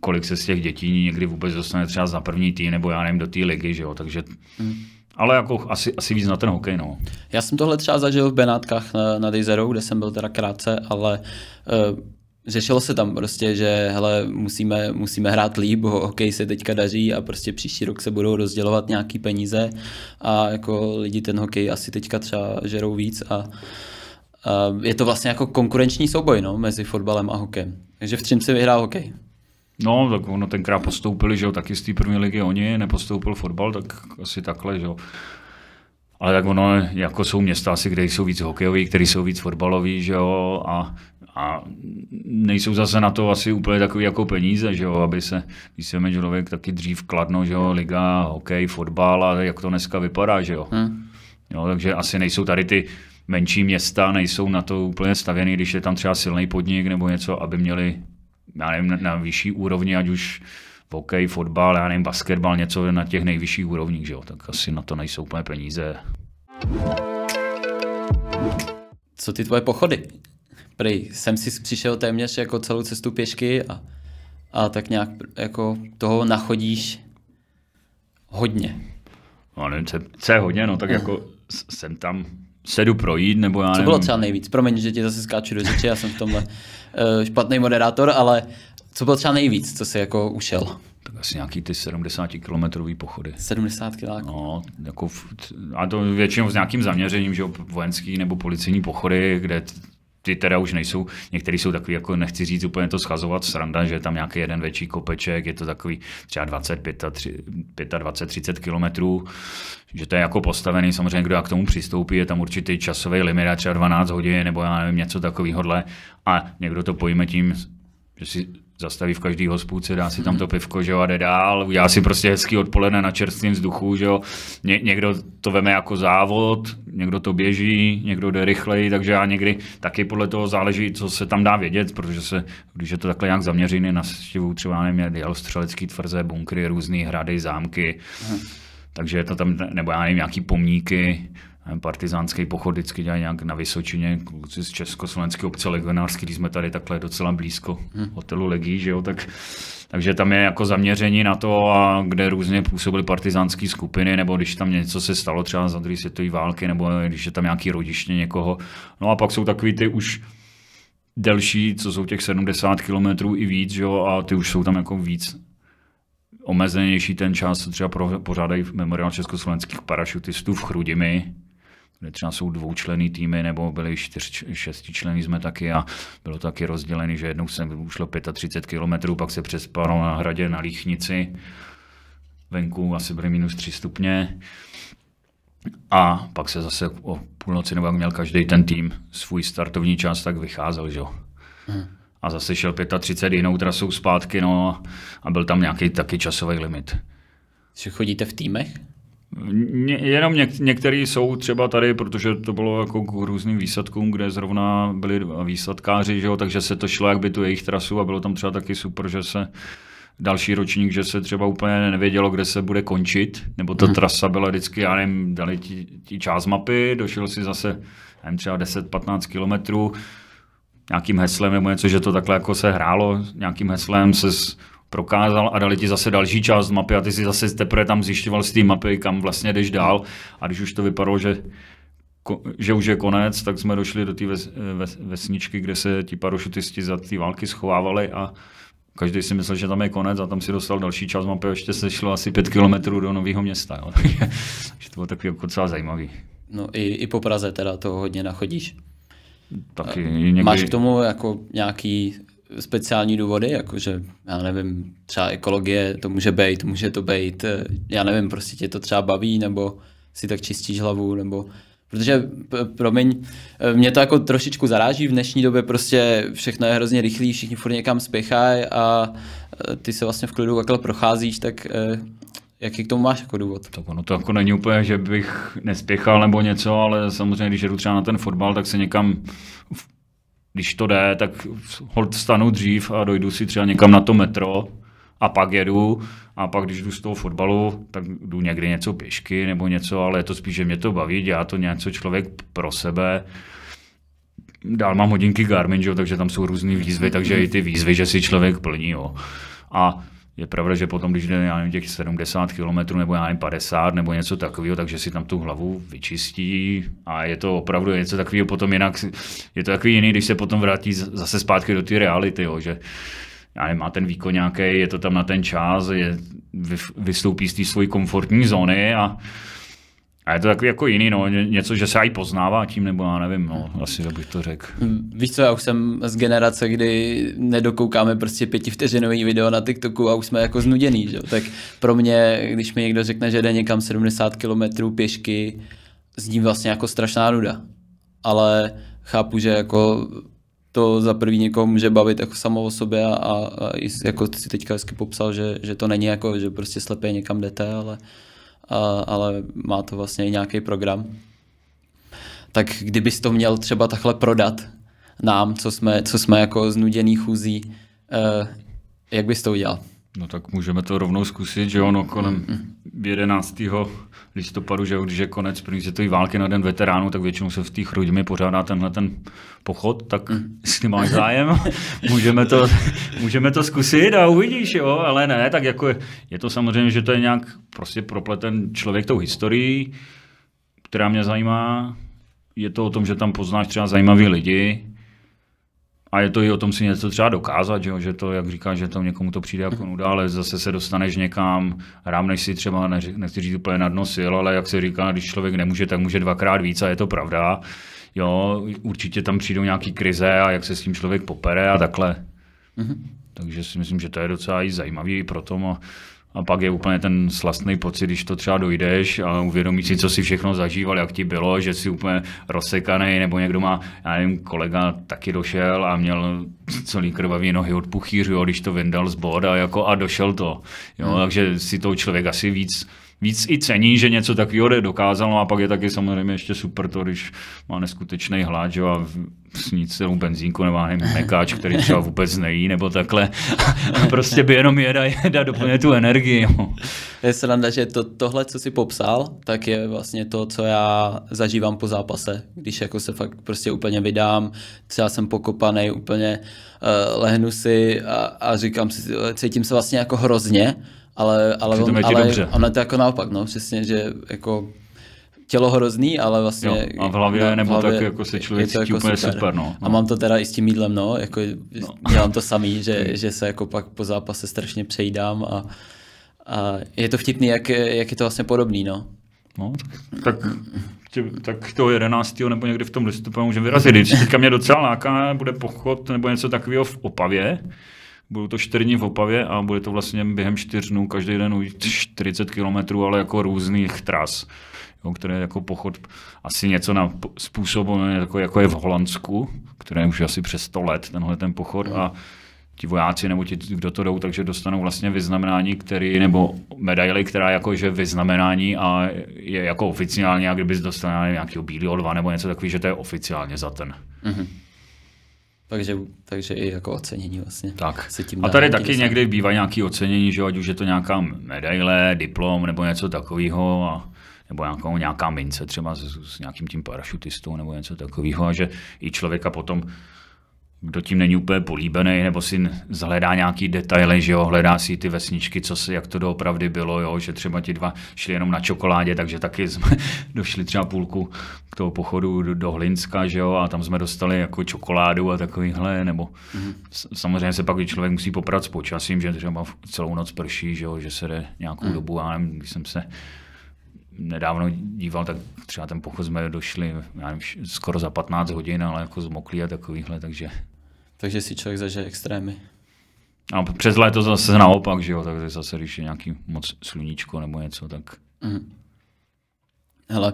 kolik se z těch dětí někdy vůbec dostane třeba za první tým, nebo já nevím, do té ligy, že jo, takže... Hmm. Ale jako asi, asi víc na ten hokej, no. Já jsem tohle třeba zažil v Benátkách na, na Dejzeru, kde jsem byl teda krátce, ale uh, řešilo se tam prostě, že hele, musíme, musíme hrát líp, hokej se teďka daří a prostě příští rok se budou rozdělovat nějaký peníze a jako lidi ten hokej asi teďka třeba žerou víc a uh, Eh, je to vlastně jako konkurenční souboj no, mezi fotbalem a hokejem. Takže v Třinci vyhrál hokej. No, tak ono tenkrát postoupili, že jo, taky z té první ligy oni, nepostoupil fotbal, tak asi takhle, že jo. Ale tak ono, jako jsou města asi, kde jsou víc hokejoví, kteří jsou víc fotbaloví, že jo, a, a nejsou zase na to asi úplně takový jako peníze, že jo, aby se, když se člověk taky dřív kladno, že jo, liga, hokej, fotbal a jak to dneska vypadá, že jo. Hmm. Jo, takže asi nejsou tady ty menší města nejsou na to úplně stavěny, když je tam třeba silný podnik nebo něco, aby měli já nevím, na, na vyšší úrovni, ať už hokej, fotbal, já nevím, basketbal, něco na těch nejvyšších úrovních, že jo? tak asi na to nejsou úplně peníze. Co ty tvoje pochody? Prej, jsem si přišel téměř jako celou cestu pěšky a, a tak nějak jako toho nachodíš hodně. No nevím, co, co je hodně, no tak eh. jako jsem tam sedu projít, nebo já nevím. Co bylo třeba nejvíc? Promiň, že ti zase skáču do řeči, já jsem v tomhle eh, špatný moderátor, ale co bylo třeba nejvíc, co jsi jako ušel? Tak asi nějaký ty 70-kilometrový pochody. 70 kiláků. No, jako v, a to většinou s nějakým zaměřením, že vojenský nebo policejní pochody, kde ty teda už nejsou, některý jsou takový, jako nechci říct úplně to schazovat, sranda, že je tam nějaký jeden větší kopeček, je to takový třeba 20, 25, 20, 30 kilometrů, že to je jako postavený, samozřejmě kdo jak k tomu přistoupí, je tam určitý časový limit, třeba 12 hodin nebo já nevím, něco takového, a někdo to pojme tím, že si zastaví v každý hospůdce, dá si tam to pivko, že jo, a jde dál, udělá si prostě hezký odpoledne na čerstvém vzduchu, že jo. Ně, někdo to veme jako závod, někdo to běží, někdo jde rychleji, takže já někdy taky podle toho záleží, co se tam dá vědět, protože se, když je to takhle nějak zaměřený na stěvu, třeba nevím, střelecký tvrze, bunkry, různé hrady, zámky, hmm. takže je to tam, nebo já nevím, nějaký pomníky, partizánský pochod vždycky dělají nějak na Vysočině, kluci z československé obce legionářský, když jsme tady takhle docela blízko hmm. hotelu Legí, že jo, tak, takže tam je jako zaměření na to, a kde různě působily partizánské skupiny, nebo když tam něco se stalo třeba za druhé světové války, nebo když je tam nějaký rodiště někoho. No a pak jsou takový ty už delší, co jsou těch 70 kilometrů i víc, že jo, a ty už jsou tam jako víc omezenější ten čas, třeba pořádají pořádají memoriál československých parašutistů v Chrudimi, kde třeba jsou dvoučlený týmy nebo byly čtyř, šestičlený jsme taky a bylo taky rozdělený, že jednou jsem ušlo 35 kilometrů, pak se přespalo na hradě na Líchnici, venku asi byly minus 3 stupně a pak se zase o půlnoci, nebo jak měl každý ten tým svůj startovní čas, tak vycházel, že jo. Hmm. A zase šel 35 jinou trasou zpátky, no a byl tam nějaký taky časový limit. Že chodíte v týmech? Ně, jenom něk, některý jsou třeba tady, protože to bylo jako k různým výsadkům, kde zrovna byli výsadkáři, že jo, takže se to šlo jak by tu jejich trasu a bylo tam třeba taky super, že se další ročník, že se třeba úplně nevědělo, kde se bude končit, nebo ta hmm. trasa byla vždycky, já nevím, dali ti, ti část mapy, došel si zase, nevím, třeba 10-15 kilometrů, nějakým heslem nebo něco, že to takhle jako se hrálo, nějakým heslem se prokázal a dali ti zase další část mapy a ty si zase teprve tam zjišťoval z té mapy, kam vlastně jdeš dál a když už to vypadalo, že že už je konec, tak jsme došli do té ves, ves, vesničky, kde se ti parašutisti za ty války schovávali a každý si myslel, že tam je konec a tam si dostal další část mapy a ještě se šlo asi pět kilometrů do nového města. Jo. Takže, to bylo takový jako docela zajímavý. No i, i po Praze teda toho hodně nachodíš. Taky někdy... Máš k tomu jako nějaký speciální důvody, jakože, já nevím, třeba ekologie, to může být, může to být, eh, já nevím, prostě tě to třeba baví, nebo si tak čistíš hlavu, nebo Protože, promiň, eh, mě to jako trošičku zaráží, v dnešní době prostě všechno je hrozně rychlý, všichni furt někam spěchají a eh, ty se vlastně v klidu takhle procházíš, tak jaký k tomu máš jako důvod? Tak ono to jako není úplně, že bych nespěchal nebo něco, ale samozřejmě, když jedu třeba na ten fotbal, tak se někam v když to jde, tak hold stanu dřív a dojdu si třeba někam na to metro a pak jedu a pak když jdu z toho fotbalu, tak jdu někdy něco pěšky nebo něco, ale je to spíš, že mě to baví, dělá to něco člověk pro sebe. Dál mám hodinky Garmin, že jo, takže tam jsou různé výzvy, takže i ty výzvy, že si člověk plní. Jo. A je pravda, že potom, když jde já nevím, těch 70 km nebo já nevím, 50 nebo něco takového, takže si tam tu hlavu vyčistí a je to opravdu něco takového potom jinak, je to takový jiný, když se potom vrátí zase zpátky do té reality, jo, že já nevím, má ten výkon nějaký, je to tam na ten čas, je, vystoupí z té svojí komfortní zóny a a je to takový jako jiný, no, něco, že se aj poznává tím, nebo já nevím, no, asi to bych to řekl. Hmm, víš co, já už jsem z generace, kdy nedokoukáme prostě pětivteřinový video na TikToku a už jsme jako znuděný, že? tak pro mě, když mi někdo řekne, že jde někam 70 kilometrů pěšky, zní vlastně jako strašná nuda. Ale chápu, že jako to za první někoho může bavit jako samo o sobě a, a, a jako ty si teďka hezky popsal, že, že to není jako, že prostě slepě někam jdete, ale a, ale má to vlastně i nějaký program. Tak kdybys to měl třeba takhle prodat nám, co jsme, co jsme jako znuděný chůzí, eh, jak bys to udělal? No tak můžeme to rovnou zkusit, že ono kolem 11. Mm, mm. listopadu, že když je konec první světové války na den veteránů, tak většinou se v té chrudimi pořádá tenhle ten pochod, tak jestli mm. máš zájem, můžeme to, můžeme to zkusit a uvidíš, jo, ale ne, tak jako je, je to samozřejmě, že to je nějak prostě propleten člověk tou historií, která mě zajímá, je to o tom, že tam poznáš třeba zajímavý lidi, a je to i o tom si něco třeba dokázat, že, jo? že to, jak říkáš, že tam někomu to přijde jako mhm. nuda, ale zase se dostaneš někam, rámneš si třeba, nechci říct úplně na dno sil, ale jak se říká, když člověk nemůže, tak může dvakrát víc a je to pravda. Jo, určitě tam přijdou nějaký krize a jak se s tím člověk popere a takhle. Mm-hmm. Takže si myslím, že to je docela i zajímavý i pro tom a a pak je úplně ten slastný pocit, když to třeba dojdeš a uvědomíš si, co si všechno zažíval, jak ti bylo, že jsi úplně rozsekaný, nebo někdo má, já nevím, kolega taky došel a měl celý krvavý nohy od puchýřů, když to vyndal z bod a, jako, a došel to. Jo, hmm. Takže si to člověk asi víc víc i cení, že něco takového jde dokázal, a pak je taky samozřejmě ještě super to, když má neskutečný hláč a s sní celou benzínku nebo nevím, mekáč, který třeba vůbec nejí, nebo takhle. A prostě by jenom jeda, jeda doplně tu energii. Je sranda, že to, tohle, co si popsal, tak je vlastně to, co já zažívám po zápase, když jako se fakt prostě úplně vydám, třeba jsem pokopaný, úplně uh, lehnu si a, a říkám si, cítím se vlastně jako hrozně, ale, ale, on, ale ono je to jako naopak, no, přesně, že jako tělo hrozný, ale vlastně... Jo, a v hlavě ne, nebo v hlavě, tak jako se člověk jako cítí jako úplně super, super no, no. A mám to teda i s tím jídlem, no, jako no. dělám to samý, že, že se jako pak po zápase strašně přejídám a, a je to vtipný, jak, jak je to vlastně podobný, no. No, tak, tak toho 11. nebo někdy v tom listopadu můžeme vyrazit. Teďka mě docela láká, bude pochod nebo něco takového v Opavě budou to čtyři dní v Opavě a bude to vlastně během čtyř dnů každý den ujít 40 km, ale jako různých tras, jo, které jako pochod asi něco na způsobu, jako, jako je v Holandsku, které už asi přes 100 let tenhle ten pochod a ti vojáci nebo ti, kdo to jdou, takže dostanou vlastně vyznamenání, který, nebo medaily, která jakože vyznamenání a je jako oficiálně, jak kdyby dostal nějakého bílého lva nebo něco takového, že to je oficiálně za ten. Mm-hmm takže, takže i jako ocenění vlastně. Tak. Se tím a tady taky dostat. někdy bývá nějaké ocenění, že ať už je to nějaká medaile, diplom nebo něco takového. A nebo nějakou, nějaká mince třeba s, s nějakým tím parašutistou nebo něco takového, a že i člověka potom kdo tím není úplně políbený, nebo si zhledá nějaký detaily, že jo, hledá si ty vesničky, co se, jak to doopravdy bylo, jo, že třeba ti dva šli jenom na čokoládě, takže taky jsme došli třeba půlku k toho pochodu do, do Hlinska, že jo, a tam jsme dostali jako čokoládu a takovýhle, nebo mm-hmm. samozřejmě se pak člověk musí poprat s počasím, že třeba celou noc prší, že jo, že se jde nějakou mm. dobu, a když jsem se nedávno díval, tak třeba ten pochod jsme došli já nevím, skoro za 15 hodin, ale jako zmoklí a takovýhle, takže takže si člověk zažije extrémy. A přes léto zase naopak, že jo, takže zase když je nějaký moc sluníčko nebo něco, tak... Mm. Hele,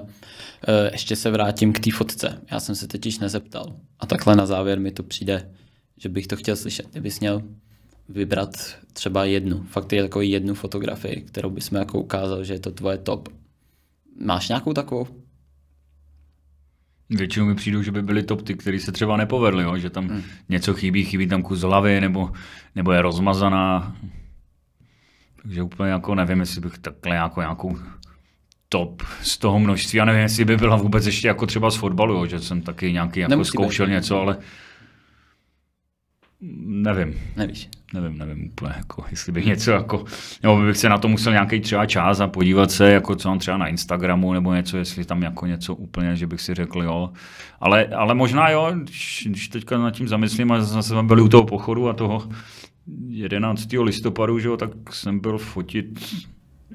eh, ještě se vrátím k té fotce. Já jsem se totiž nezeptal. A takhle na závěr mi to přijde, že bych to chtěl slyšet. Kdybys měl vybrat třeba jednu, fakt je takový jednu fotografii, kterou bys mi jako ukázal, že je to tvoje top. Máš nějakou takovou? Většinou mi přijdou, že by byly top ty, které se třeba nepovedly, jo? že tam hmm. něco chybí, chybí tam kus hlavy, nebo, nebo je rozmazaná. Takže úplně jako nevím, jestli bych takhle jako nějakou top z toho množství. Já nevím, jestli by byla vůbec ještě jako třeba z fotbalu, jo? že jsem taky nějaký jako Nemusí zkoušel být. něco, ale Nevím. Nevíš? Nevím, nevím úplně, jako, jestli bych něco jako, nebo bych se na to musel nějaký třeba čas a podívat se, jako co mám třeba na Instagramu nebo něco, jestli tam jako něco úplně, že bych si řekl, jo. Ale, ale možná jo, když teďka nad tím zamyslím a zase jsme byli u toho pochodu a toho 11. listopadu, že jo, tak jsem byl fotit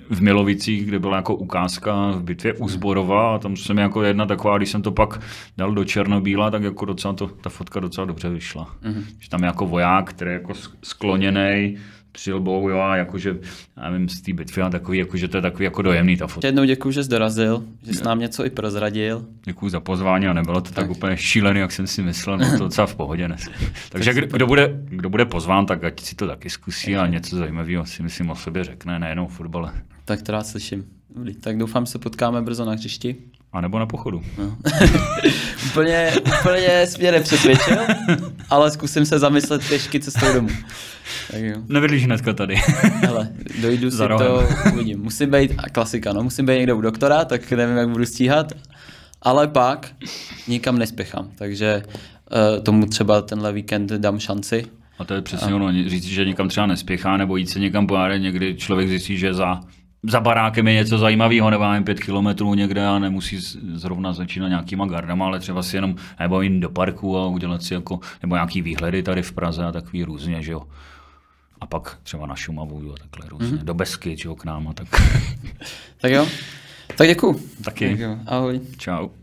v Milovicích, kde byla jako ukázka v bitvě u Zborova a tam jsem jako jedna taková, když jsem to pak dal do černobíla, tak jako docela to, ta fotka docela dobře vyšla. Mm-hmm. Že tam je jako voják, který je jako skloněný, přilbou, jo, a jakože, já nevím, z té bitvy a takový, jakože to je takový jako dojemný ta fotka. Jednou děkuji, že jsi dorazil, že jsi nám něco i prozradil. Děkuji za pozvání a nebylo to tak, tak úplně šílený, jak jsem si myslel, no to docela v pohodě dnes. Takže kdo, kdo, bude, kdo bude pozván, tak ať si to taky zkusí a něco zajímavého si myslím o sobě řekne, nejenom o fotbale. Tak to rád slyším. tak doufám, že se potkáme brzo na hřišti. A nebo na pochodu. No. úplně, úplně mě nepřesvědčil, ale zkusím se zamyslet pěšky cestou domů. Tak jo. hnedka tady. Hele, dojdu si rohem. to, uvidím. Musím být, a klasika, no, musím být někde u doktora, tak nevím, jak budu stíhat. Ale pak nikam nespěchám, takže uh, tomu třeba tenhle víkend dám šanci. A to je přesně ono, říct, že nikam třeba nespěchá, nebo jít se někam pojádat, někdy člověk zjistí, že za za barákem je něco zajímavého, nebo jen pět kilometrů někde a nemusí zrovna začínat nějakýma gardama, ale třeba si jenom nebo jít do parku a udělat si jako, nebo nějaký výhledy tady v Praze a takový různě, že jo. A pak třeba na Šumavu, a takhle různě, mm-hmm. do Besky, jo, k nám a tak. tak jo, tak děkuju. Taky. Tak jo. Ahoj. Čau.